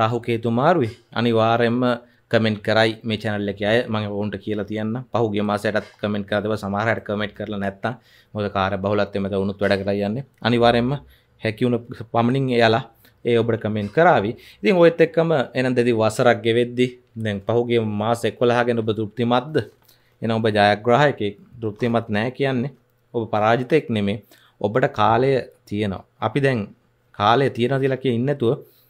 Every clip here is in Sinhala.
රාහුකේතු මාරුයි අනිවාරෙන්ම කමෙන්ට් කරයි මේ චැනල්ල එක අය මගේ ඔවුන්ට කියලා තියන්න පහුගේ මාසයටත් කමෙන්ට් කරදව සමහරයට කමෙන්ට් කරලා නැත්තම් මොකද කාර්ය බහුලත්වයෙන් මෙතන උනුත් වැඩ කරලා යන්නේ අනිවාර්යයෙන්ම හැකියුණ පමණින් එයාලා ඒ ඔබට කමෙන්ට් කරාවි ඉතින් ඔයත් එක්කම එනම් දෙදි වසරක් ගෙවෙද්දි දැන් පහුගේ මාස 11 ගැන ඔබ තෘප්තිමත්ද එන ඔබ ජයග්‍රාහකෙක් තෘප්තිමත් නැහැ කියන්නේ ඔබ පරාජිතෙක් නෙමේ ඔබට කාලය තියෙනවා අපි දැන් කාලය තියෙනවා කියලා කිය ඉන්නේ නැතුව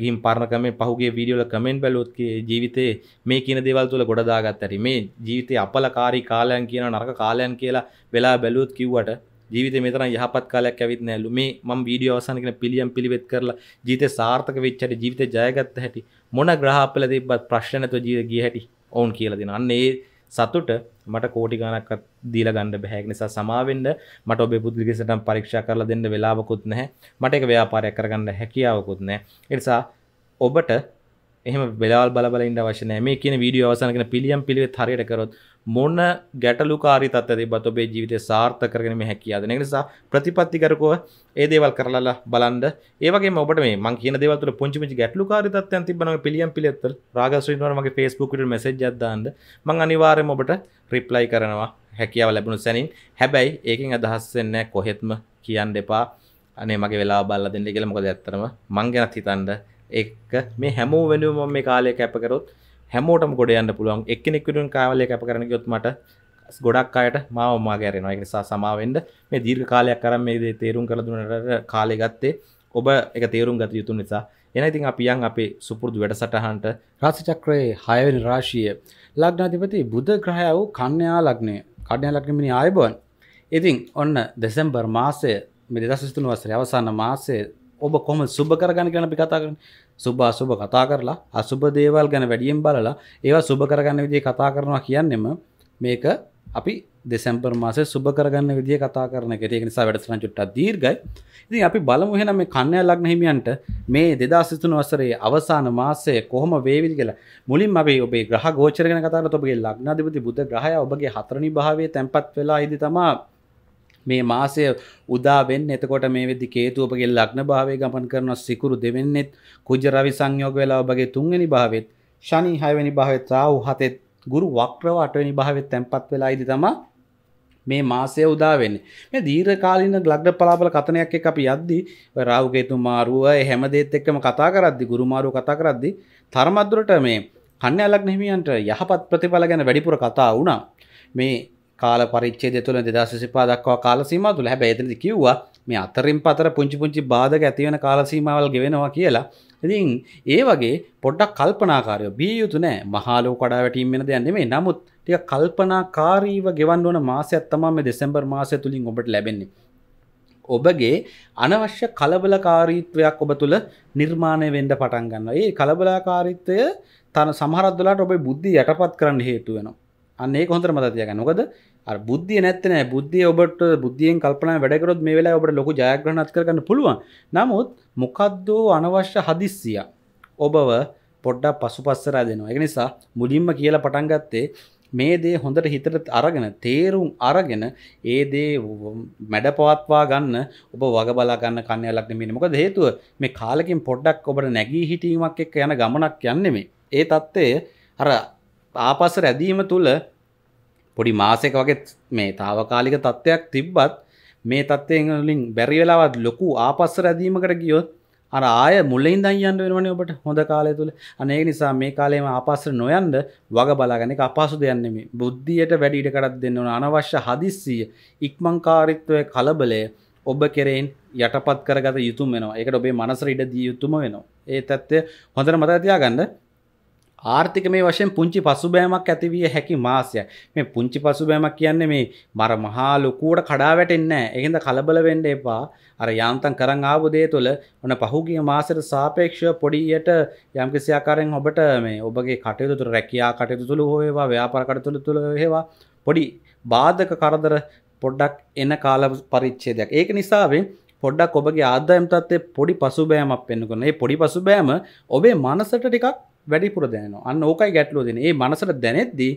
ගිම් පරණකම පහුගේ වීඩියෝල කමෙන්ට් බැලොත්ගේ ජීවිතේ මේ කියන දේවල් තුළ ගොඩදාගත් ඇරි මේ ජීවිතය අපලකාරී කාලයන් කියන නරක කාලයන් කියලා වෙලා බැලූත් කිව්වට ජීවිත මෙතර යහපත් කාලයක් ඇවිත් නෑලු මේ මම වීඩියෝ අවසානගෙන පිළියම් පිළිවෙත් කරලා ජීවිතේ සාර්ථක වෙච්ච හැටි ජීවිතේ ජයගත්ත හැටි මොන ග්‍රහපල තිබ්බත් ප්‍රශ්න නැතුව ජීවිත ගිය හැටි ඔවුන් කියලා දෙනවා. අන්න ඒ සතුට මට කෝටි ගණක්වත් දීලා ගන්න බෑ ඒක නිසා සමාවෙන්න මට ඔබේ පුද්ගලික සටහන් පරීක්ෂා කරලා දෙන්න වෙලාවකුත් නැහැ මට ඒක ව්‍යාපාරයක් කරගන්න හැකියාවකුත් නැහැ ඒ නිසා ඔබට එහම බෙලාල් බලබලන්න වශන මේ කියන වීඩියෝ අවසනකන පිළියම් පිළිවෙත් හරියට කරොත් මොන්න ගැටලුකාරි තත්ත දෙබත් ඔබේ ජීවිතය සාර්ථ කරගෙන හැකියාද නිසා ප්‍රතිපත්තිකරකව ඒ දේවල් කරලා බලන්ඩ ඒවගේ ඔබට මේ මං කියන දෙවතුල පුංචිමි ගැටලුකාරි තත්යන් තිබන පිළියම් පිළිවෙත් රාගස්වීනවමගේ ෆේස්බුකට මසජ්ජත්දාන්ද මං අනිවාරයම ඔබට රිප්ලයි කරනවා හැකියාව ලැබුණු සැනින් හැබැයි ඒකින් අදහස්සෙන්න කොහෙත්ම කියන්න දෙපා අනේ මගේ වෙලා බල්ල දෙන්න කියලා මොකද ඇත්තරම මං ගැනත් හිතන්ඩ එක මේ හැමෝ වෙනුවම මේ කාලය කැපකරොත් හැමෝටම ගොඩ යන්න පුළුවන් එක්කෙනෙක්විටුන් කාලය කැප කරන ගොත් මට ගොඩක් අයට මාව මාගැරෙනවා එක නිසා සමාවෙන්ඩ මේ දීර්ඝ කාලයක් කරම් මේ දේ තේරුම් කළ දුන්නට කාලය ගත්තේ ඔබ එක තේරුම් ගත යුතු නිසා එන ඉතින් අපියන් අපේ සුපුරදු වැඩ සටහන්ට රාසිචක්‍රයේ හයවැනි රාශිය ලග්නාධිපති බුද්ධ ග්‍රහය වූ කන්‍යයා ලග්නය කඩ්‍යයා ලග්නමිනි ආයබවන් ඉතින් ඔන්න දෙසැම්බර් මාසය මේ දෙදස් විස්තුන වසර අවසාන මාසය ඔබ කොම සුබ කරගන්න ගැන අපි කතා කරන සුබ අසුබ කතා කරලා අසුබ දේවල් ගැන වැඩියෙන් බලලා ඒවා සුබ කරගන්න විදිහ කතා කරනවා කියන්නෙම මේක අපි දෙසැම්පර් මාසේ සුබ කරගන්න විදිහ කතා කරන එක ඒක නිසා වැඩසටහන චුට්ටක් දීර්ඝයි. ඉතින් අපි බලමු එහෙනම් මේ කන්‍යා ලග්න හිමියන්ට මේ 2023 වසරේ අවසාන මාසය කොහොම වේවිද කියලා. මුලින්ම අපි ඔබේ ග්‍රහ ගෝචර ගැන කතා කරලා ඔබගේ ලග්නාධිපති බුධ ග්‍රහය ඔබගේ හතරනි භාවයේ තැන්පත් වෙලා ඉදි තමයි මේ මාසය උදාවෙන් එතකොට මේ වෙදි කේතුවපගේ ලග්න භාවය ගමන් කරන සිකුරු දෙවෙන්නෙත් කුජ රවි සංයෝග වෙලා ඔබගේ තුන්වෙනි භාවෙත් ශනි හයවෙනි භාවෙත් රාහු හතෙත් ගුරු වක්‍රව අටවෙනි භාවෙත් තැන්පත් වෙලා ඉදි තමා මේ මාසය උදාවෙන්නේ මේ දීර්ඝකාලීන ලග්න පලාපල කතනයක් එක්ක අපි යද්දි ඔය රාහු කේතු මාරුව හැම දෙයත් එක්කම කතා කරද්දි ගුරු මාරුව කතා කරද්දි තරමද්දුරට මේ කන්‍යා ලග්න හිමියන්ට යහපත් ප්‍රතිඵල ගැන වැඩිපුර කතා වුණා. මේ කාල පරිච්චේද තුළ දෙදශසිපා දක්වා කාලසීම තුළ හැබැ එතනදි කිව්වා මේ අතරින් පතර පුංචි පුංචි බාධක ඇතිවන කාලසීමාවල් ගෙවෙනවා කියලා ඉතින් ඒ වගේ පොඩ්ඩක් කල්පනාකාරයෝ බිය යුතු නෑ මහාලෝ කඩා වැටීම් වෙන දෙයක් නෙමෙයි නමුත් ටික කල්පනාකාරීව ගෙවන්න ඕන මාසයක් තමයි මේ දෙසැම්බර් මාසය තුලින් ඔබට ලැබෙන්නේ ඔබගේ අනවශ්‍ය කලබලකාරීත්වයක් ඔබ තුළ නිර්මාණය වෙන්න පටන් ගන්නවා. ඒ කලබලකාරීත්වය තන සමහරක් වෙලාවට ඔබේ බුද්ධිය යටපත් කරන්න හේතු වෙනවා. අන්නේ කොන්තර මත තියගන්න නොකද අර බුද්ධිය නැත්තන බුද්ධිය ඔබට බුද්ධියෙන් කල්පන වැඩකරොත් මේ වෙලා ඔබට ලොකු ජයග්‍රහණත් කරගන්න පුළුවන් නමුත් මොකද්දෝ අනවශ්‍ය හදිස්සිය ඔබව පොඩ්ඩක් පසුපස්සරා දෙනවා ඒ නිසා මුලින්ම කියලා පටන් ගත්තේ මේ දේ හොඳට හිතට අරගෙන තේරුම් අරගෙන ඒ දේ මැඩ පවත්වා ගන්න ඔබ වග බලා ගන්න කන්‍යලක් නෙමෙයි මොකද හේතුව මේ කාලෙකින් පොඩ්ඩක් ඔබට නැගී හිටීමක් එක්ක යන ගමනක් යන්නේ මේ ඒ தත්ත්වය අර ආපස්ස රැදීම තුළ පොඩි මාසක වගේ මේ තාවකාලික තත්ත්වයක් තිබ්බත් මේ තත්ත්වයලින් බැරි වෙලාවත් ලොකු ආපස්ස රැදීමකට ගියොත් අර ආය මුලින් දන් යන්න වෙනවනේ ඔබට හොඳ කාලය තුල. අනේ නිසා මේ කාලේම ආපස්සට නොයන්න වග බලාගන්න එක අපහසු දෙයක් නෙමෙයි. බුද්ධියට වැඩි ඉඩ කඩක් දෙන්න ඕන අනවශ්‍ය හදිස්සිය, ඉක්මන්කාරීත්වය, කලබලය ඔබ කෙරෙන් යටපත් කරගත යුතුම වෙනවා. ඒකට ඔබේ මනසට ඉඩ දී යුතුම වෙනවා. ඒ தත්ත්වය හොඳට මතක තියාගන්න. ආර්ථික මේ වශයෙන් පුංචි පසුබෑමක් ඇතිවිය හැකි මාසයක්. මේ පුංචි පසුබෑමක් කියන්නේ මේ මර මහා ලොකුවට කඩා වැටෙන්නේ නැහැ. ඒකෙන්ද කලබල වෙන්න එපා. අර යාන්තම් කරන් ආපු දේ තුළ ඔන්න පහුගිය මාසයට සාපේක්ෂව පොඩියට යම්කිසි ආකාරයෙන් ඔබට මේ ඔබගේ කටයුතු තුළ රැකියා කටයුතු තුළ හෝ වේවා ව්‍යාපාර කටයුතු තුළ වේවා පොඩි බාධක කරදර පොඩ්ඩක් එන කාල පරිච්ඡේදයක්. ඒක නිසාවෙන් පොඩ්ඩක් ඔබගේ ආදායම් තත්ත්වයේ පොඩි පසුබෑමක් පෙන්වනවා. මේ පොඩි පසුබෑම ඔබේ මනසට ටිකක් වැඩිපුර දැනවා අන්න ඕකයි ගැටලෝ දෙන ඒ මනසට දැනෙද්දී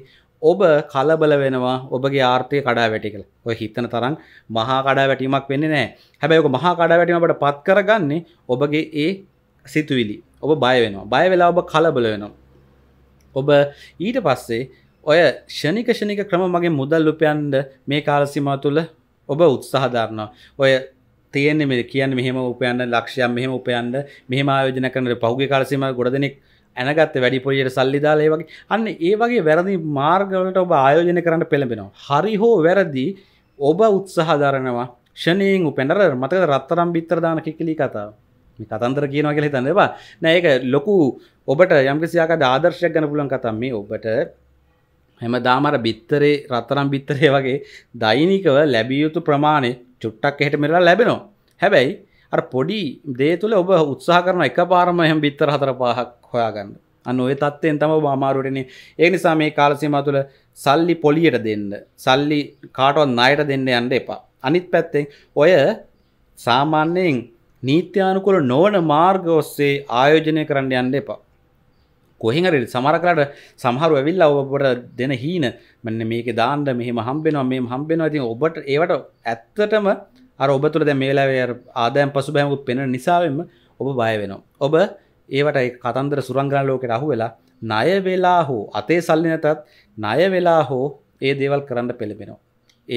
ඔබ කලබල වෙනවා ඔබගේ ආර්ථය කඩා වැටිකල ඔය හිතන තරම් මහා කඩා වැටීමක් වෙන්නේ නෑ හැබැයි ඔක මහා කඩා වැටීමකට පත් කරගන්නේ ඔබගේ ඒ සිතුවිලි ඔබ බය වෙනවා බය වෙලා ඔබ කලබල වෙනවා ඔබ ඊට පස්සේ ඔය ෂණික ෂණික ක්‍රම මගේ මුදල් උපයන්ඩ මේ කාලසිමා තුළ ඔබ උත්සාහධාරනවා ඔය තියෙන්නේ මෙ කියන්න මෙහෙම උපයන්න ලක්ෂයම් මෙහෙම උපයන්ඩ මෙහම ආයෝජන කරන පහුගේ කාලසිම ගොඩ දෙනෙක් ඇනගත්ත වැඩි පොලියට සල්ලිදාලේ වගේ අන්න ඒ වගේ වැරදි මාර්ගවලට ඔබ ආයෝජන කරන්න පෙළඹෙනවා හරි හෝ වැරදි ඔබ උත්සාහධරනවා ෂනයෙන් උපැනර මතක රත්තරම් බිත්තර දාන කික්ලි කතාව කතන්දර කියනවා කියලා හිතන්න එපා. නෑ ඒක ලොකු ඔබට යම්කිසි ආකාරයක ආදර්ශයක් ගන්න පුළුවන් කතාවක් මේ ඔබට හැමදාම අර බිත්තරේ රත්තරන් බිත්තරේ වගේ දෛනිකව ලැබිය යුතු ප්‍රමාණය චුට්ටක් එහෙට මෙරලා ලැබෙනවා. හැබැයි අර පොඩි දේ තුල ඔබ උත්සාහ කරන එකපාරම එහෙම බිත්තර හතර පහක් හොයාගන්න අන්න ඔය තත්වයෙන් තම මාරුවටනේ ඒ නිසා මේ කාලසීම තුළ සල්ලි පොලියට දෙන්න සල්ලි කාටවත් ණයට දෙන්න යන්න එපා අනිත් පැත්තෙන් ඔය සාමාන්‍යයෙන් නීත්‍යානුකොල නොවන මාර්ග ඔස්සේ ආයෝජනය කරන්න යන්න එපා කොහිහරි සමරකලට සහරු ඇවිල්ල ඔබට දෙන හීන මෙන්න මේක දාන්ඩ මෙහම හම්බෙනවා මේ හම්බෙනවා ති ඔබට ඒවට ඇත්තටම අර ඔබ තුළ දැ මේලාවය ආදයන් පසු බැමකුත් පෙන නිසාවෙන්ම ඔබ බය වෙනවා ඔබ ඒවට කතන්දර සුරංග්‍රා ලෝකට අහු වෙලා ණය වෙලා හෝ අතේ සල්ලි නැතත් ණය වෙලා හෝ ඒ දේවල් කරන්න පෙළඹෙනවා.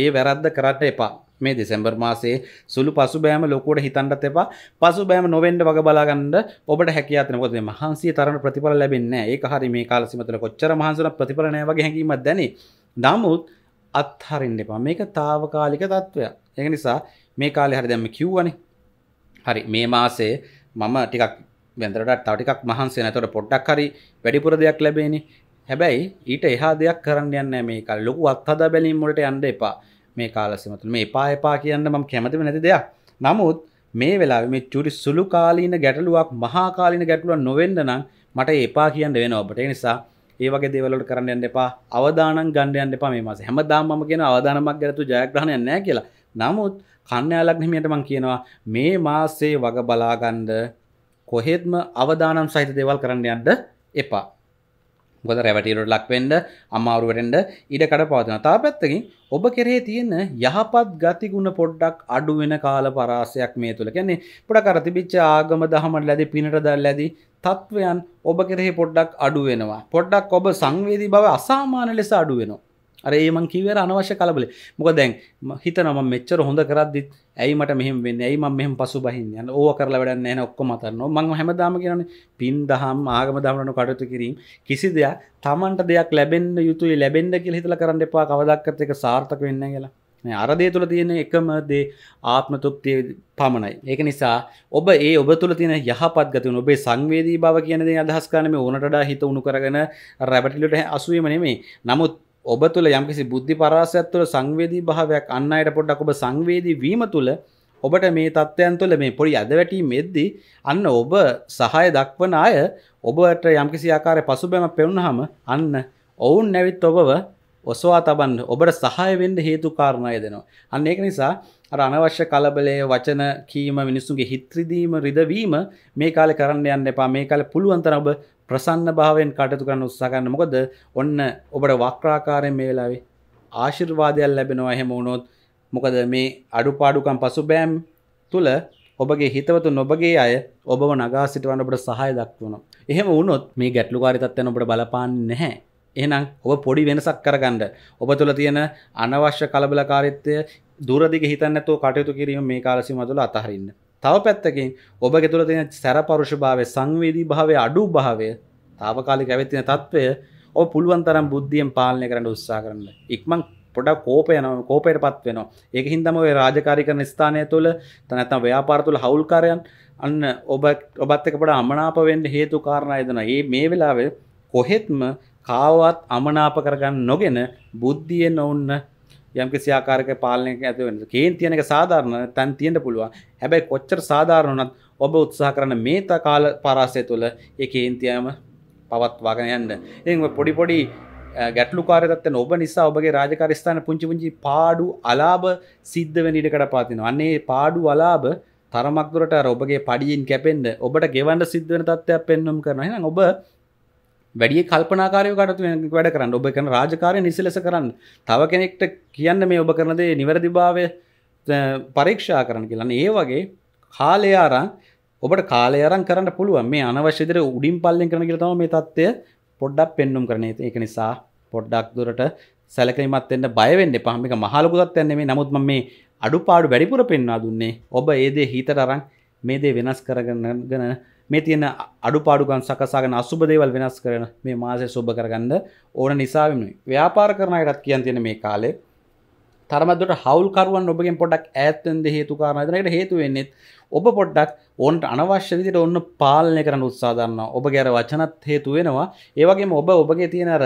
ඒ වැරද්ද කරට එපා මේ දෙසැම්බර් මාසේ සුළු පසු බෑම ලොකුට හිතන්නත් එපා පසු බෑම නොවෙන්ඩ වග බලාගන්න ඔබට හැකියාතනකොද මහන්සේ තරන ප්‍රතිපල ලැබෙන්න ඒ හරි මේ කාලසිමතල කොච්චර මහන්සන ප්‍රතිපලනය වගේ හැකිීමත් දැන නමුත් අත්හරින්න එපා මේක තාවකාලික තත්ත්වයක් ඒක නිසා මේ කාලෙ හරි දැම කිව්වනේ හරි මේ මාසේ මම ටිකක් බැඳරට තටිකක් මහන්සේ නැතොට පොඩ්ඩක් හරි වැඩිපුර දෙයක් ලැබෙන හැබැයි ඊට එහා දෙයක් කරන්න යන්න මේකල් ලොකු අත්හදා බැලීම් මොලට යන්න එපා මේ කාලසිමතුල මේ එපා එපා කියන්න මම කැමතිම නැති දෙයක් නමුත් මේ වෙලා මේ චුරි සුළු කාලීන ගැටලුවක් මහාකාලීන ගැටලුවක් නොවෙන්න නම් මට එපා කියන්න වෙන ඔබට නිසා ඒ වගේ දේවලට කරන්න යන්න එපා අවදානම් ගන්න යන්න එපා මේ මාසේ හැමදාම මම කියන අවදානමක් ගැන තු ජයග්‍රහණයක් නැහැ කියලා නමුත් කන්‍යාලග්නහිමියට මං කියනවා මේ මාසේ වග බලාගන්න කොහෙත්ම අවදානම් සහිත දේවල් කරන්න යන්න එපා. ගොද රැවටීරට ලක්වෙන්ඩ අමාරුවටෙන්ඩ ඉඩකඩ පවතින තා පැත්තකින් ඔබ කෙරේ තියෙන යහපත් ගතිගුණ පොඩ්ඩක් අඩු වෙන කාල පරාසයක් මේ තුළ කැන්නේ පුඩ කරතිබිච්ච ආගම දහමට ලැදි පිනට දැල් ලැදි තත්ත්වයන් ඔබ කෙරෙහි පොඩ්ඩක් අඩු වෙනවා. පොඩ්ඩක් ඔබ සංවේදී බව අසාමාන ලෙස අඩුවෙනවා. අර ඒමන් කිවර අනවශ්‍ය කලබල මොක දැන් හිතනම මෙච්චර හොඳ කරද්දිත් ඇයි මට මෙහම වෙන්න ඇයි ම මෙම පසු බහින්න ඕ කරලා වැඩන්න න ඔක්කොම තරන්න මං හැමදාම කියන පින් දහම් ආගම දමනු කටයුතු කිරීම කිසි දෙයක් තමන්ට දෙයක් ලැබෙන්න්න යුතුයි ලැබෙන්ඩ කිය හිතල කරන්න එපා කවදක්කත් එක සාර්ථක වෙන්න කියලා අරදේ තුළ තියෙන එකම දේ ආත්ම තුප්තිය පමණයි ඒක නිසා ඔබ ඒ ඔබ තුළ තියෙන යහපත් ගතුන ඔබේ සංවේදී බව කියනද අදහස් කරනම ඕනටඩා හිත උුණු කරගෙන රැබටිලට අසුවීම නෙමේ නමුත් ඔබ තුළ යම්කිසි බුද්ධි පරාසයක් තුළ සංවේදී භාවයක් අන්න අයට පොඩ්ඩක් ඔබ සංවේදී වීම තුළ ඔබට මේ තත්ත්වයන් තුළ මේ පොඩි අදවැටීම් එද්දී අන්න ඔබ සහය දක්වන අය ඔබට යම්කිසි ආකාරය පසුබෑම පෙවුනහම අන්න ඔවුන් නැවිත් ඔබව ඔස්වා තබන්න ඔබට සහය වෙන්න හේතුකාරණය දෙනවා. අන්න ඒක නිසා අර අනවශ්‍ය කලබලය වචන කීම මිනිස්සුන්ගේ හිත්‍රිදීම රිදවීම මේ කාලේ කරන්න යන්න එපා. මේ කාලේ පුළුවන් තරම් ඔබ ප්‍රසන්න භාවයෙන් කටයුතු කරන්න උත්සාහ කරන්න. මොකද ඔන්න ඔබට වක්‍රාකාරයෙන් මේ වෙලාවේ ආශිර්වාදයක් ලැබෙනවා එහෙම වුණොත්. මොකද මේ අඩුපාඩුකම් පසුබෑම් තුල ඔබගේ හිතවතු නොබගේ අය ඔබව නගා සිටවන්න ඔබට සහාය දක්වනවා. එහෙම වුණොත් මේ ගැටලුකාරී තත්ත්වයන් ඔබට බලපාන්නේ නැහැ. එහෙනම් ඔබ පොඩි වෙනසක් කරගන්න. ඔබ තුළ තියෙන අනවශ්‍ය කලබලකාරීත්වය දුරදිග හිතන්නේ නැතුව කටයුතු කිරීම මේ කාලසීමාව තුළ අතහරින්න. තව පැත්තකින් ඔබ තුළ තියෙන සැරපරුෂ භාවය සංවේදී භාවය අඩු භාවය තාවකාලික ඇවිත්තින තත්ත්වය ඔ පුළුවන් තරම් බුද්ධියෙන් පාලනය කරන්න උත්සා කරන්න ඉක්මං පොඩක් කෝපයන කෝපයට පත් වෙනවා ඒක හින්දම ඔය රාජකාරි කරන ස්ථානය තුළ තැනැත්තම් ව්‍යාපාර තුළ හවුල්කාරයන් අන්න ඔබ ඔබත් එක පොඩ අමනාප වෙන්න හේතු කාරණයදන ඒ මේ වෙලාවේ කොහෙත්ම කාවත් අමනාප කරගන්න නොගෙන බුද්ධියෙන් ඔවුන්න යම් සියාකාරක පාලනක ඇතුවෙන කේන් තියනක සාධාරණ තැන් තියෙන්ට පුළුවන් හැබැයි කොච්චර සාධාරණනත් ඔබ උත්සාහ කරන මේතා කාල පරාසය තුළ ඒ කේන්තියම පවත්වාගෙන යන්න එ පොඩිපොඩි ගැටලුකාරතත් ඔබ නිසා ඔබගේ රාජකාරස්ථාන පුංචි පුංචි පාඩු අලාභ සිද්ධ වෙනිටකට පාතින අන්නේ පාඩු අලාභ තරමක්දුරට ඔබගේ පඩියෙන් කැපෙන්ඩ ඔබට ගෙවන්ඩ සිද්ධන තත්ත්වයක් පෙන්නුම් කරන ඔබ වැඩිය කල්පනාකාරය කටතු වැඩ කරන්න ඔබ කරන රාජකාරය නිසිලෙස කරන්න තව කෙනෙක්ට කියන්න මේ ඔබ කරනදේ නිවැරදි භාවය පරීක්ෂා කරන්න කියලන්න ඒ වගේ කාලයාරං ඔබට කාලයරන් කරන්න පුළුවන් මේ අනවශ්‍යදර උඩින් පල්ලෙන් කරන කියලතම මේ තත්ත්වය පොඩ්ඩක් පෙන්නුම් කරන ඒක නිසා පොඩ්ඩක් දුරට සැලකීමත් එන්න බයවෙන්න පහමික මහලකුදත් යන්නේ මේ නමුත් මම මේ අඩුපාඩු වැඩිපුර පෙන්වා දුන්නේ ඔබ ඒ දේ හිතට අරන් මේ දේ වෙනස් කරගෙන මේ තියෙන අඩුපාඩුගන් සකසාගෙන අසුබ දේවල් වෙනස් කරන මේ මාසය සුබ කරගන්න ඕන නිසා වෙනුයි. ව්‍යාපාර කරන අයටත් කියන්න තියෙන මේ කාලේ තරමදට හවල්කරුවන් ඔබගෙන් පොඩක් ඇත්තන්ද හේතුකාරනතරයට හේතුවෙන්නේ ඔබ පොඩ්ඩක් ඔන්ට අනවශ්‍ය විදිට ඔන්න පාලනය කරන උත්සාධන්න ඔබ ගැර වචනත් හේතු වෙනවා ඒවගේම ඔබ ඔබගේ තියෙනර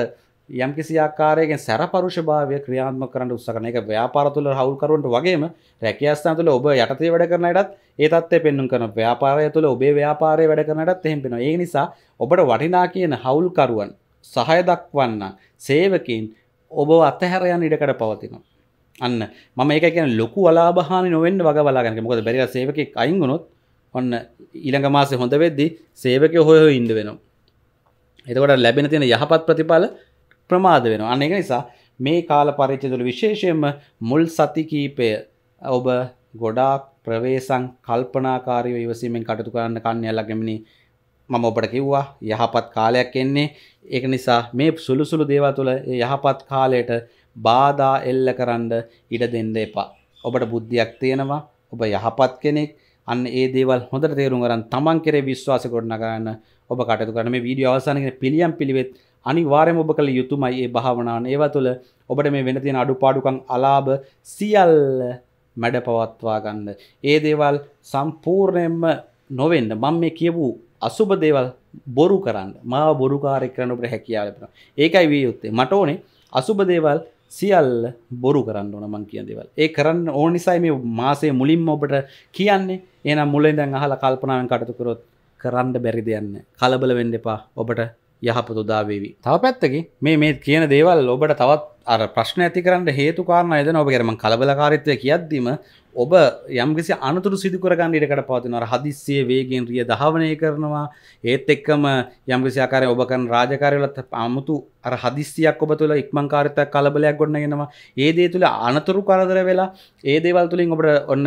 යම් කිසි ආකාරයකින් සැරපරුෂභාවය ක්‍රියාත්මක කරන්න උත්සාහ කරන එක ව්‍යාපාර තුළ හවුල්කරුවන්ට වගේම රැකියා ස්ථාන තුළ ඔබ යටතේ වැඩ කරන අයටත් ඒ தත්ත්වය පෙන්වන්න කරන ව්‍යාපාරය තුළ ඔබේ ව්‍යාපාරයේ වැඩ කරන අයටත් එහෙම පෙන්වනවා. ඒ නිසා ඔබට වටිනා කියන හවුල්කරුවන් සහය දක්වන්න සේවකීන් ඔබ අතහැර යන ඉඩකඩ පවතිනවා. අන්න මම ඒක කියන්නේ ලොකු අලාභහානි නොවෙන්න වග බලා ගන්න. මොකද බැරිලා සේවකෙක් අයින් වුණොත් ඔන්න ඊළඟ මාසේ හොඳ වෙද්දී සේවකයෝ හොය හොය ඉන්න වෙනවා. එතකොට ලැබෙන තියෙන යහපත් ප්‍රතිඵල ප්‍රමාද වෙන අන්න එක නිසා මේ කාල පරිච්ච තුළ විශේෂයෙන්ම මුල් සතිකීපය ඔබ ගොඩාක් ප්‍රවේසං කල්පනාකාරීව ඉවසීමෙන් කටයුතු කරන්න කන්‍යලගමිනි මම ඔබට කිව්වා යහපත් කාලයක් එන්නේ ඒක නිසා මේ සුළු සුළු දේවල් තුළ යහපත් කාලයට බාධා එල්ල කරන්න ඉඩ දෙන්න එපා. ඔබට බුද්ධියක් තියෙනවා. ඔබ යහපත් කෙනෙක්. අන්න ඒ දේවල් හොඳට තේරුම් ගන්න තමන් කෙරේ විශ්වාස ගොඩනගන්න ඔබ කටයුතු කරන මේ වීඩියෝ අවසන් කරන පිළියම් පිළිවෙත් අනිවාර්යම ඔබ කළ යුතුමයි ඒ භාවනාන ඒවා තුළ ඔබට මේ වෙන තියෙන අඩුපාඩුකම් අලාභ සියල්ල මැඩ පවත්වා ගන්න. ඒ දේවල් සම්පූර්ණයෙන්ම නොවෙන්න මම මේ කියවූ අසුබ දේවල් බොරු කරන්න මාව බොරුකාරය කරන්න ඔබට හැකියාවලපෙන ඒකයි විය යුත්තේ මට ඕනේ අසුබ දේවල් සියල්ල බොරු කරන්න ඕන මං කියන දේවල් ඒ කරන්න ඕන නිසයි මේ මාසේ මුලින්ම ඔබට කියන්නේ එනම් මුලින්දන් අහලා කල්පනාවෙන් කටයුතු කරොත් කරන්න බැරි දෙයක් නැහැ කලබල වෙන්න එපා ඔබට යහපත උදාවේවි තව පැත්තකි මේ මේ කියන දේවල් ඔබට තවත් අර ප්‍රශ්න ඇති කරන්න හේතු කාරණ යද ඔබ කරම කලබලකාරිත්වය කියද්දීම ඔබ යම්කිසි අනතුරු සිදුකරගන්න ඉඩකට පවතිනවර හදිස්සිය වේගෙන් රිය දහවනය කරනවා ඒත් එක්කම යම්කිසියාකාරය ඔබ කරන රාජකාරයලත් අමුතු අර හදිස්සියක් ඔබ තුළ ඉක්මංකාරිත කලබලයක් ගොඩනගෙනවා ඒ දේ තුළ අනතුරු කරදර වෙලා ඒ දේවල් තුළින් ඔබට ඔන්න